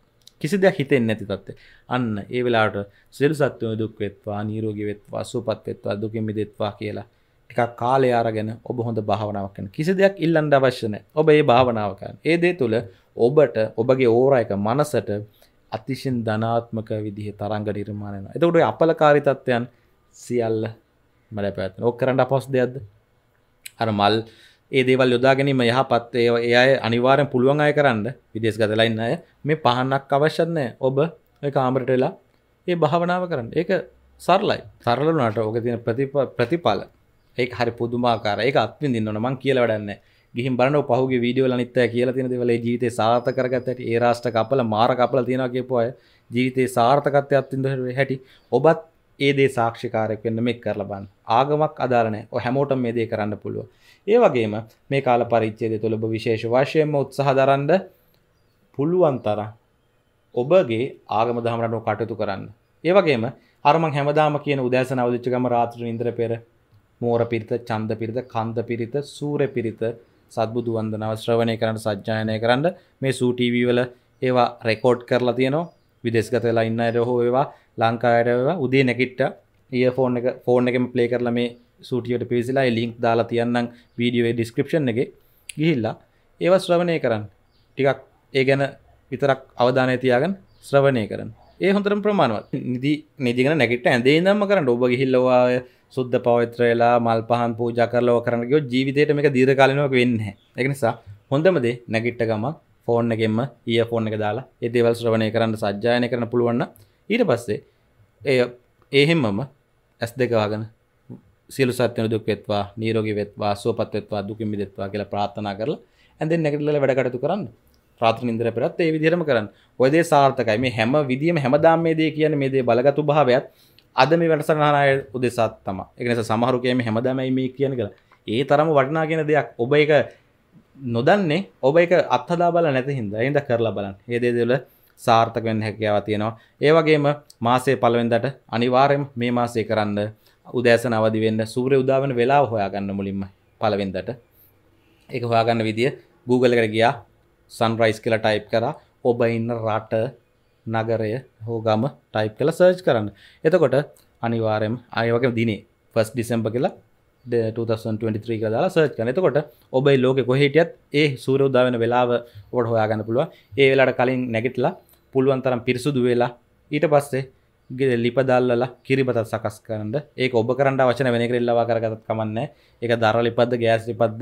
කිසි දෙයක් හිතෙන් නැති තත්ත අන්න ඒ වෙලාට සිල් සත්වය දුක් වෙත්වා නීරෝගි වෙත්වා සුපත් වෙත්වා දුකින් මිදෙත්වා කියලා එකක් කාලය අරගෙන ඔබ හොඳ භාවනාවක් කරන කිසි දෙයක් ඉල්ලන්න අවශ්‍ය නැහැ. ඔබ ඒ භාවනාව කරන. ඒ දේ තුල ඔබට ඔබගේ ඕරා එක මනසට අතිශෙන් ධනාත්මක විදිහ තරංග නිර්මාණයන එතකොට අපල කාරිතත්වයන් සියල්ල මල පැත් ඕක කරන්න අපොස් දෙයක්ද අර මල් ඒ දේවල් යොදා ගැනීම යහපත් ඒ අය අනිවාරෙන් පුළුවන් අය කරන්න විදේශ ගතලයින්න අය මේ පහන්නක් අවශ්‍යන්නෑ ඔබ කාමරටලා ඒ භාවනාව කරන්න ඒක සරලයි සරලනට ඕක තියෙන ප්‍රතිපල ඒ හරි පුදුමාකාර ඒ අත්විඳින්න ඕන මං කියල වැඩන්නේ ගිහින් බලන්න පහුගේ වීඩියෝවල අනිත් අය කියලා තියෙන දේවල් ඒ ජීවිතේ සාර්ථක කරගත්ත හැටි ඒ රාෂ්ට්‍ර කපල මාර කපල තියනවා කියපු අය ජීවිතේ සාර්ථකත්වයක් විඳින හැටි ඔබත් ඒ දේ සාක්ෂිකාරයක් වෙන්න මේක කරලා බලන්න ආගමක් අදාළ නැහැ ඔය හැමෝටම මේ දේ කරන්න පුළුවන් ඒ වගේම මේ කාල පරිච්ඡේදය තුළ ඔබ විශේෂ වශයෙන්ම උත්සාහ දරන්න පුළුවන් තරම් ඔබගේ ආගම දහම රටව කටයුතු කරන්න ඒ වගේම අරම හැමදාම කියන උදෑසන අවදිච්ච ගම රාත්‍රියේ ඉන්ද්‍ර පෙර මෝර පිරිත, ඡන්ද පිරිත, කන්ද පිරිත, සූර්ය පිරිත සත්බුදු වන්දනාව ශ්‍රවණය කරන්න සජ්ජායනය කරන්න මේ සූටීවී වල ඒවා රෙකෝඩ් කරලා තියනවා විදෙස්ගත වෙලා ඉන්න අයට හෝ ඒවා ලංකායටවා උදේ නැකිට්ට ඒ ෆෝන් එක ෆෝන් එකම ප්ලේ කරලා මේ සූටියට පිවිසිලා ලිින්ක් දාලා තියන්නම් වීඩියෝේ ඩිස්ක්‍රපෂන් එක ගිහිල්ලා ඒව ශ්‍රවණය කරන්න ටිකක් ඒ ගැන විතරක් අවධානය තියාගන් ශ්‍රවණය කරන්න ඒ හොඳරම් ප්‍රමාණවත් නිදි නිදිගෙන නැගට ඇදේ නම්ම කරන්න ඔබ ගිහිල්ලවා සුද්ද පවිත්‍රයලා මල් පහන් පූජා කරලා ඔය කරන්න ගියොත් ජීවිතේට මේක දීර්ඝකාලීනවක් වෙන්නේ නැහැ. ඒක නිසා හොඳම දේ නැගිට ගමන් ෆෝන් එකෙන්ම ඊය ෆෝන් එක දාලා ඒ දේවල් ශ්‍රවණය කරන්න සජ්ජායනය කරන්න පුළුවන් ඊට පස්සේ ඒ එහෙම්මම ඇස් දෙක වහගෙන සියලු සත්‍යන දුක් වෙත්වා නිරෝගී වෙත්වා සුවපත් වෙත්වා දුකින් මිදෙත්වා කියලා ප්‍රාර්ථනා කරලා ඇඳෙන් නැගිටලා වැඩ කටයුතු කරන්න රාත්‍රී නින්දර පෙරත් ඒ විදිහටම කරන්න ඔය දේ සාර්ථකයි මේ හැම විදියෙම හැමදාම මේ දේ කියන්නේ මේ දේ බලගත්ු භාවයත් අද මේ වැටසනාය උදෙසාත් තම එකනස සමහරුකයම හැමදමයි මේ කියන කළ ඒ තරම වටනා කියෙන දෙයක් ඔබ එක නොදන්නේ ඔබ එක අත්හදා බල නැත හිද එද කරලා බලන් ඒදේදල සාර්ථකෙන් හැකියාව තියෙනවා ඒවගේම මාසේ පලවෙෙන්දට අනිවාරයෙන් මේ මාසේ කරන්න උදෑස නවදිවෙන්න සූරය උදාවන වෙලා හොයාගන්න මුලින්ම පලවෙෙන්දට එක හොයාගන්න විදිිය Google කර ගියා සන්රයිස් කියලා ටයිප් කර ඔබ ඉන්න රට නගරය හෝ ගම ටයිප් කළ සර්ච් කරන්න එතකොට අනිවාරයම අයවගේ දිනේ පස් ඩිසම්ප කියලා 2023 දාලා සර්ච් කන එතකොට ඔබයි ලෝක කොහහිටියත් ඒ සූරෝදාවෙන වෙලාව ඔට හොයාගන්න පුළුව ඒ වෙලාට කලින් නැගටලා පුළුවන් තරම් පිරිසුදු වෙලා ඊට පස්සේ ගෙ ලිපදල්ලලා කිරිබතත් සකස් කරන්න ඒ ඔබ කරන්න වචන වෙන කරල්ලවා කරගත් කමන්න එක දර ලිපද ගෑස් ලිපද්ද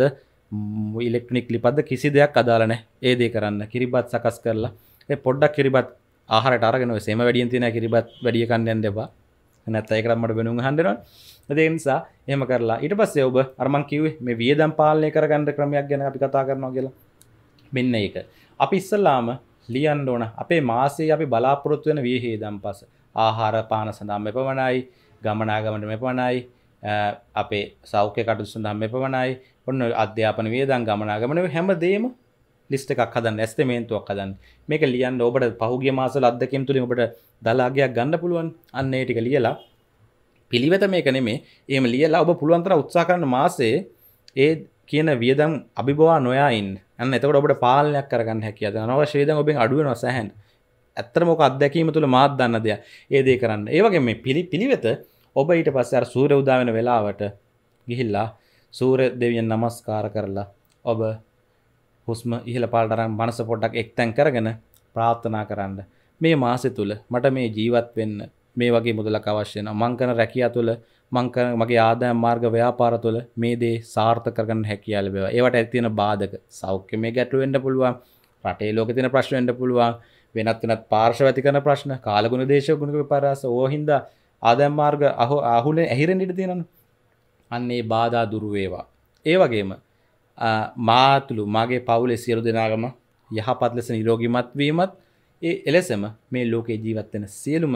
ඉලෙක්ට්‍රනික් ලිපද කිසි දෙයක් අදාලන ඒදේ කරන්න කිරිබත් සකස් කරලා පොඩ්ඩක් කිරිබත් ආහරට අරගෙන සේම වැඩියෙන් තියෙන කිරිබත් වැඩිය කන්නයන් දෙපා නැත්ත ඒකරම්මට බෙනුම් හන්ඩෙනවා දේනිසා එහම කරලා ඉට පස්සේ ඔබ අරමන් කිවේ මේ වියදම් පාලනය කරගන්න ක්‍රමයක් ගැන අපි කතා කරනවා කියලා මෙන්න ඒක අපි ඉස්සල්ලාම ලියන්න ඕන අපේ මාසේ අපි බලාපොරොත්තු වෙන වියහේදම් පස ආහාර පාන සඳම් එපමණයි ගමනාගමට මෙපමණයි අපේ සෞඛ්‍ය කටු සඳම් එපමණයි ඔන්න අධ්‍යාපන වියදම් ගමනාගමන හැම දේම ලිස්ට එකක් හදන් ඇස්තමේන්තුවක් හදන් මේක ලියන් ඔබට පහුගේ මාසල අදකම් තුරින් ඔබට දලාගයක් ගන්න පුළුවන් අන්නේ ටික ලියලා පිළිවෙත මේක නෙමේ ඒම ලියලා ඔබ පුළුවන්තර උත්සා කරන මාසේ ඒ කියන වියදම් අභිබවා නොයායින් අන්න එතකට ඔබට පාලනයක් කරගන්න හැකිය අනවශ්‍යේද ඔබෙන් අඩුවන සැහන් ඇත්තරමොක අත්දැකීම තුළ මාත් දන්න දෙයක් ඒදේ කරන්න ඒවගේ මේ පිළි පිළිවෙත ඔබ ඊට පස්සේ අර සූර්ය උදාවෙන වෙලාවට ගිහිල්ලා සූර දෙවියන් නමස්කාර කරලා ඔබ හුස්ම ඉහළ පාලටරම් මනස පොඩ්ඩක් එක්තැන් කරගෙන ප්‍රාර්ථනා කරන්න. මේ මාසෙ තුළ මට මේ ජීවත් වෙන්න මේ වගේ මුදලක් අවශ්‍යන මංකන රැකියා තුළ මංකන මගේ ආදායම් මාර්ග ව්‍යාපාර තුළ මේ දේ සාර්ථක කරගන්න හැකියාව ලැබෙවා. ඒවට ඇති තියෙන බාධක සෞඛ්‍ය මේ ගැටලු වෙන්න පුළුවන්. රටේ ලෝකේ තියෙන ප්‍රශ්න වෙන්න පුළුවන්. වෙනත් වෙනත් පාර්ශ්ව ඇති කරන ප්‍රශ්න, කාලගුණ දේශගුණික විපර්යාස ඕහින්දා ආදායම් මාර්ග අහු අහුලෙන් ඇහිරෙන්න ඉඩ තියෙනවා. අන්න ඒ බාධා දුරු වේවා. ඒ වගේම මාතුළු මගේ පවුලෙ සියලු දෙනාගම යහපත් ලෙස නිරෝගිමත්වීමත් ඒ එලෙසම මේ ලෝකේ ජීවත්වෙන සියලුම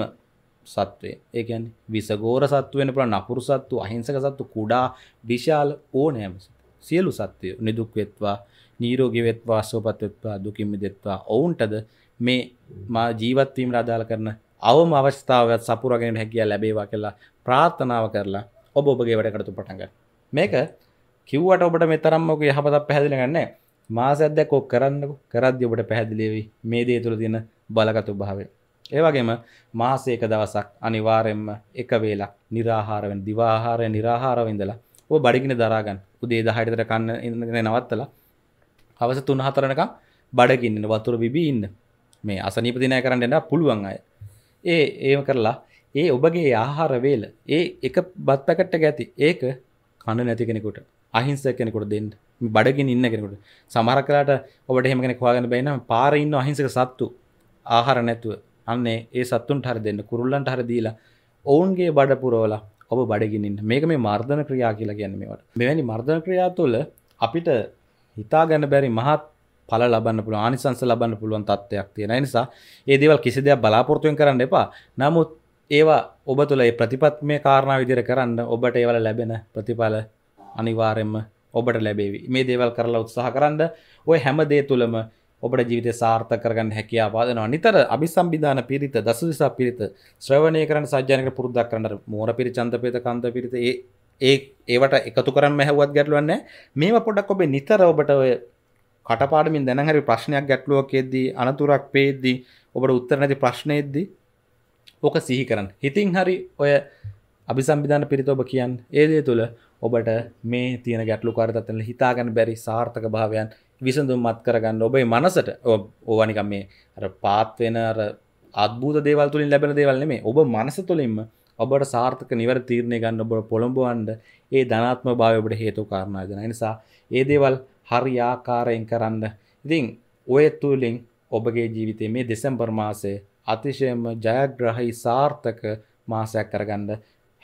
සත්වය ඒකන් විසගෝර සත්වෙන පුළ නපුරු සත්තු අහිංසක සත්තු කුඩා විශාල ඕනෑම සියලු සත්වය නිදුක්වෙත්වා නීරෝගිවෙත්වා සෝපත්වෙත්වා දුකින්මිදෙත්වා ඔවුන්ටද මේ මා ජීවත්වීම රදාල කරන අවම අවස්ථාවත් සපුරගෙන හැකිය ලැබේවා කියලා ප්‍රාර්ථනාව කරලා ඔබ ඔබගේ වැඩකරතු පටන්ග මේක කිව්වට ඔබට මෙතරම්මක යහපතක් පැහදිලගන්න මාසදැකෝ කරන්නක කරද්‍ය ඔබට පැහැදිලේවි මේ දේ තුළ තියෙන බලගතු භාවය. ඒවගේම මාසේක දවසක් අනිවාරෙන්ම එක වේලා නිරාහාරවෙන් දිවාහාරය නිරාහාරවිඳලා ඔ බඩිගෙන දරාගන්න උදේ දහයිතර කන්න ඉඳගෙන නවත්තලා අවස තුන් හතරනක බඩකින්න වතුර බිබී ඉන්න මේ අසනීපතිනය කරන්න එන්න පුළුවන් අය ඒ ඒම කරලා ඒ ඔබගේ ආහාර වේල ඒ එක බත්තකට ගැති ඒක කණඩ නැති කෙනෙකුට අහිංස කෙනෙකොට දෙන්න බඩගෙන ඉන්න කෙනෙකුට සමහර කලාට ඔබට හෙම කෙනෙක් හොයාගන්න බැරි නම් පාරේ ඉන්න අහිංසක සත්තු ආහාර නැතුව අන්නේ ඒ සත්තුන්ට හරි දෙන්න කුරුල්ලන්ට හරි දීලා ඔවුන්ගේ බඩ පුරවලා ඔබ බඩගිනින්න මේක මේ මර්ධන ක්‍රියා කියලා ගැන මේවට මෙවැනි මර්ධන ක්‍රියා තුළ අපිට හිතාගන්න බැරි මහත් පල ලබන්න පුළුව ආනිසංස ලබන්න පුළුවන් තත්වයක් තියෙන නිසා ඒ දේවල් කිසි දෙයක් බලාපොරතුවෙන් කරන්න එපා නමුත් ඒවා ඔබ තුළ ඒ ප්‍රතිපත්මය කාරණා විදිර කරන්න ඔබට ඒවල ලැබෙන ප්‍රතිඵල අනිවාරෙන්ම ඔබට ලැබේවි මේ දේවල් කරලා උත්සාහ කරන්න ඔය හැමදේ තුළම ඔබට ජීවිත සාර්ථ කරගන්න හැකියා පාදනවා නිතර අභිසම්බිධාන පිරිත දසදිසා පිරිත ශ්‍රවණය කරන සජ්‍යනක පුරුද්දක් කරන්න මෝර පිරි චන්තපේත කන්ද පිරිත ඒ ඒවට එකතු කරන්න හැවත් ගැටලුවන්න මේම පොඩක් ඔබේ නිතර ඔබට ඔය කටපාඩමින් දැනහරි ප්‍රශ්නයක් ගැටලුවකෙද්දී අනතුරක් පේද්දී ඔබට උත්තර නැති ප්‍රශ්නයද්දී ඕක සිහි කරන්න හිතින් හරි ඔය අභිසම්බිධාන පිරිත ඔබ කියන්න ඒදේ තුළ ඔබට මේ තියෙන ගැටලු කාරතත්වල හිතාගන්න බැරි සාර්ථක භාවයන් විසඳුම් මත් කරගන්න ඔබේ මනසට ඕවනිකම් මේ පාත්වෙන අත්බූත දේවල් තුළින් ලැබෙන දේවල්න්නේ මේ ඔබ මනස තුළින්ම ඔබට සාර්ථක නිවර තීරණය ගන්න ඔබට පොළොඹවන්ඩ ඒ ධනාත්ම භාවඔබට හේතු කාරණයදන නිසා ඒ දේවල් හරි ආකාරයෙන් කරන්න ඉතිං ඔය තුළින් ඔබගේ ජීවිතය මේ දෙසම්පර් මාසේ අතිශයම ජයග්‍රහහි සාර්ථක මාසයක් කරගන්න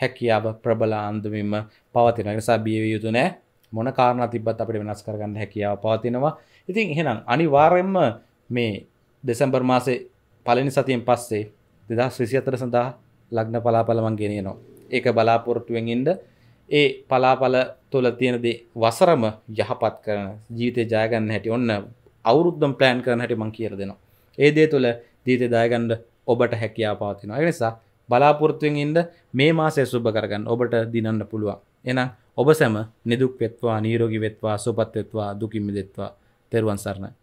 හැකියාව ප්‍රබල ආන්දමින්ම පවතින නිසා බියව යුතු නෑ මොන කාරණ තිබත් අපිට වෙනස් කරගන්න හැකියාව පවතිනවා ඉතින් එහෙනම් අනිවාරෙන්ම මේ දෙසැම්බර් මාසේ පලනි සතියෙන් පස්සේ දෙදස් විසි අතර සඳහා ලග්න පලාපලමන් ගෙනයනවා ඒක බලාපොරොට්ටුවෙන් ඉන්ඩ ඒ පලාපල තුළ තියෙනද වසරම යහපත් කරන ජීවිතය ජයගන්න හැටි ඔන්න අවුරුද්ධම් ප්ලෑන් කරන හැටි මං කියර දෙනවා ඒ දේ තුළ ජීතය දායගන්ඩ ඔබට හැකියා පවතිනවා නිසා බලාපොරත්තුවෙන් ඉන්ද මේ මාසය සුබ කරගන්න ඔබට දිනන්න පුළුවන් එනම් ඔබ සැම නිදුක් වෙත්වා නීරෝගි වෙත්වා සුපත් වෙත්වා දුකින් මිදෙත්වා තෙරුවන් සරණයි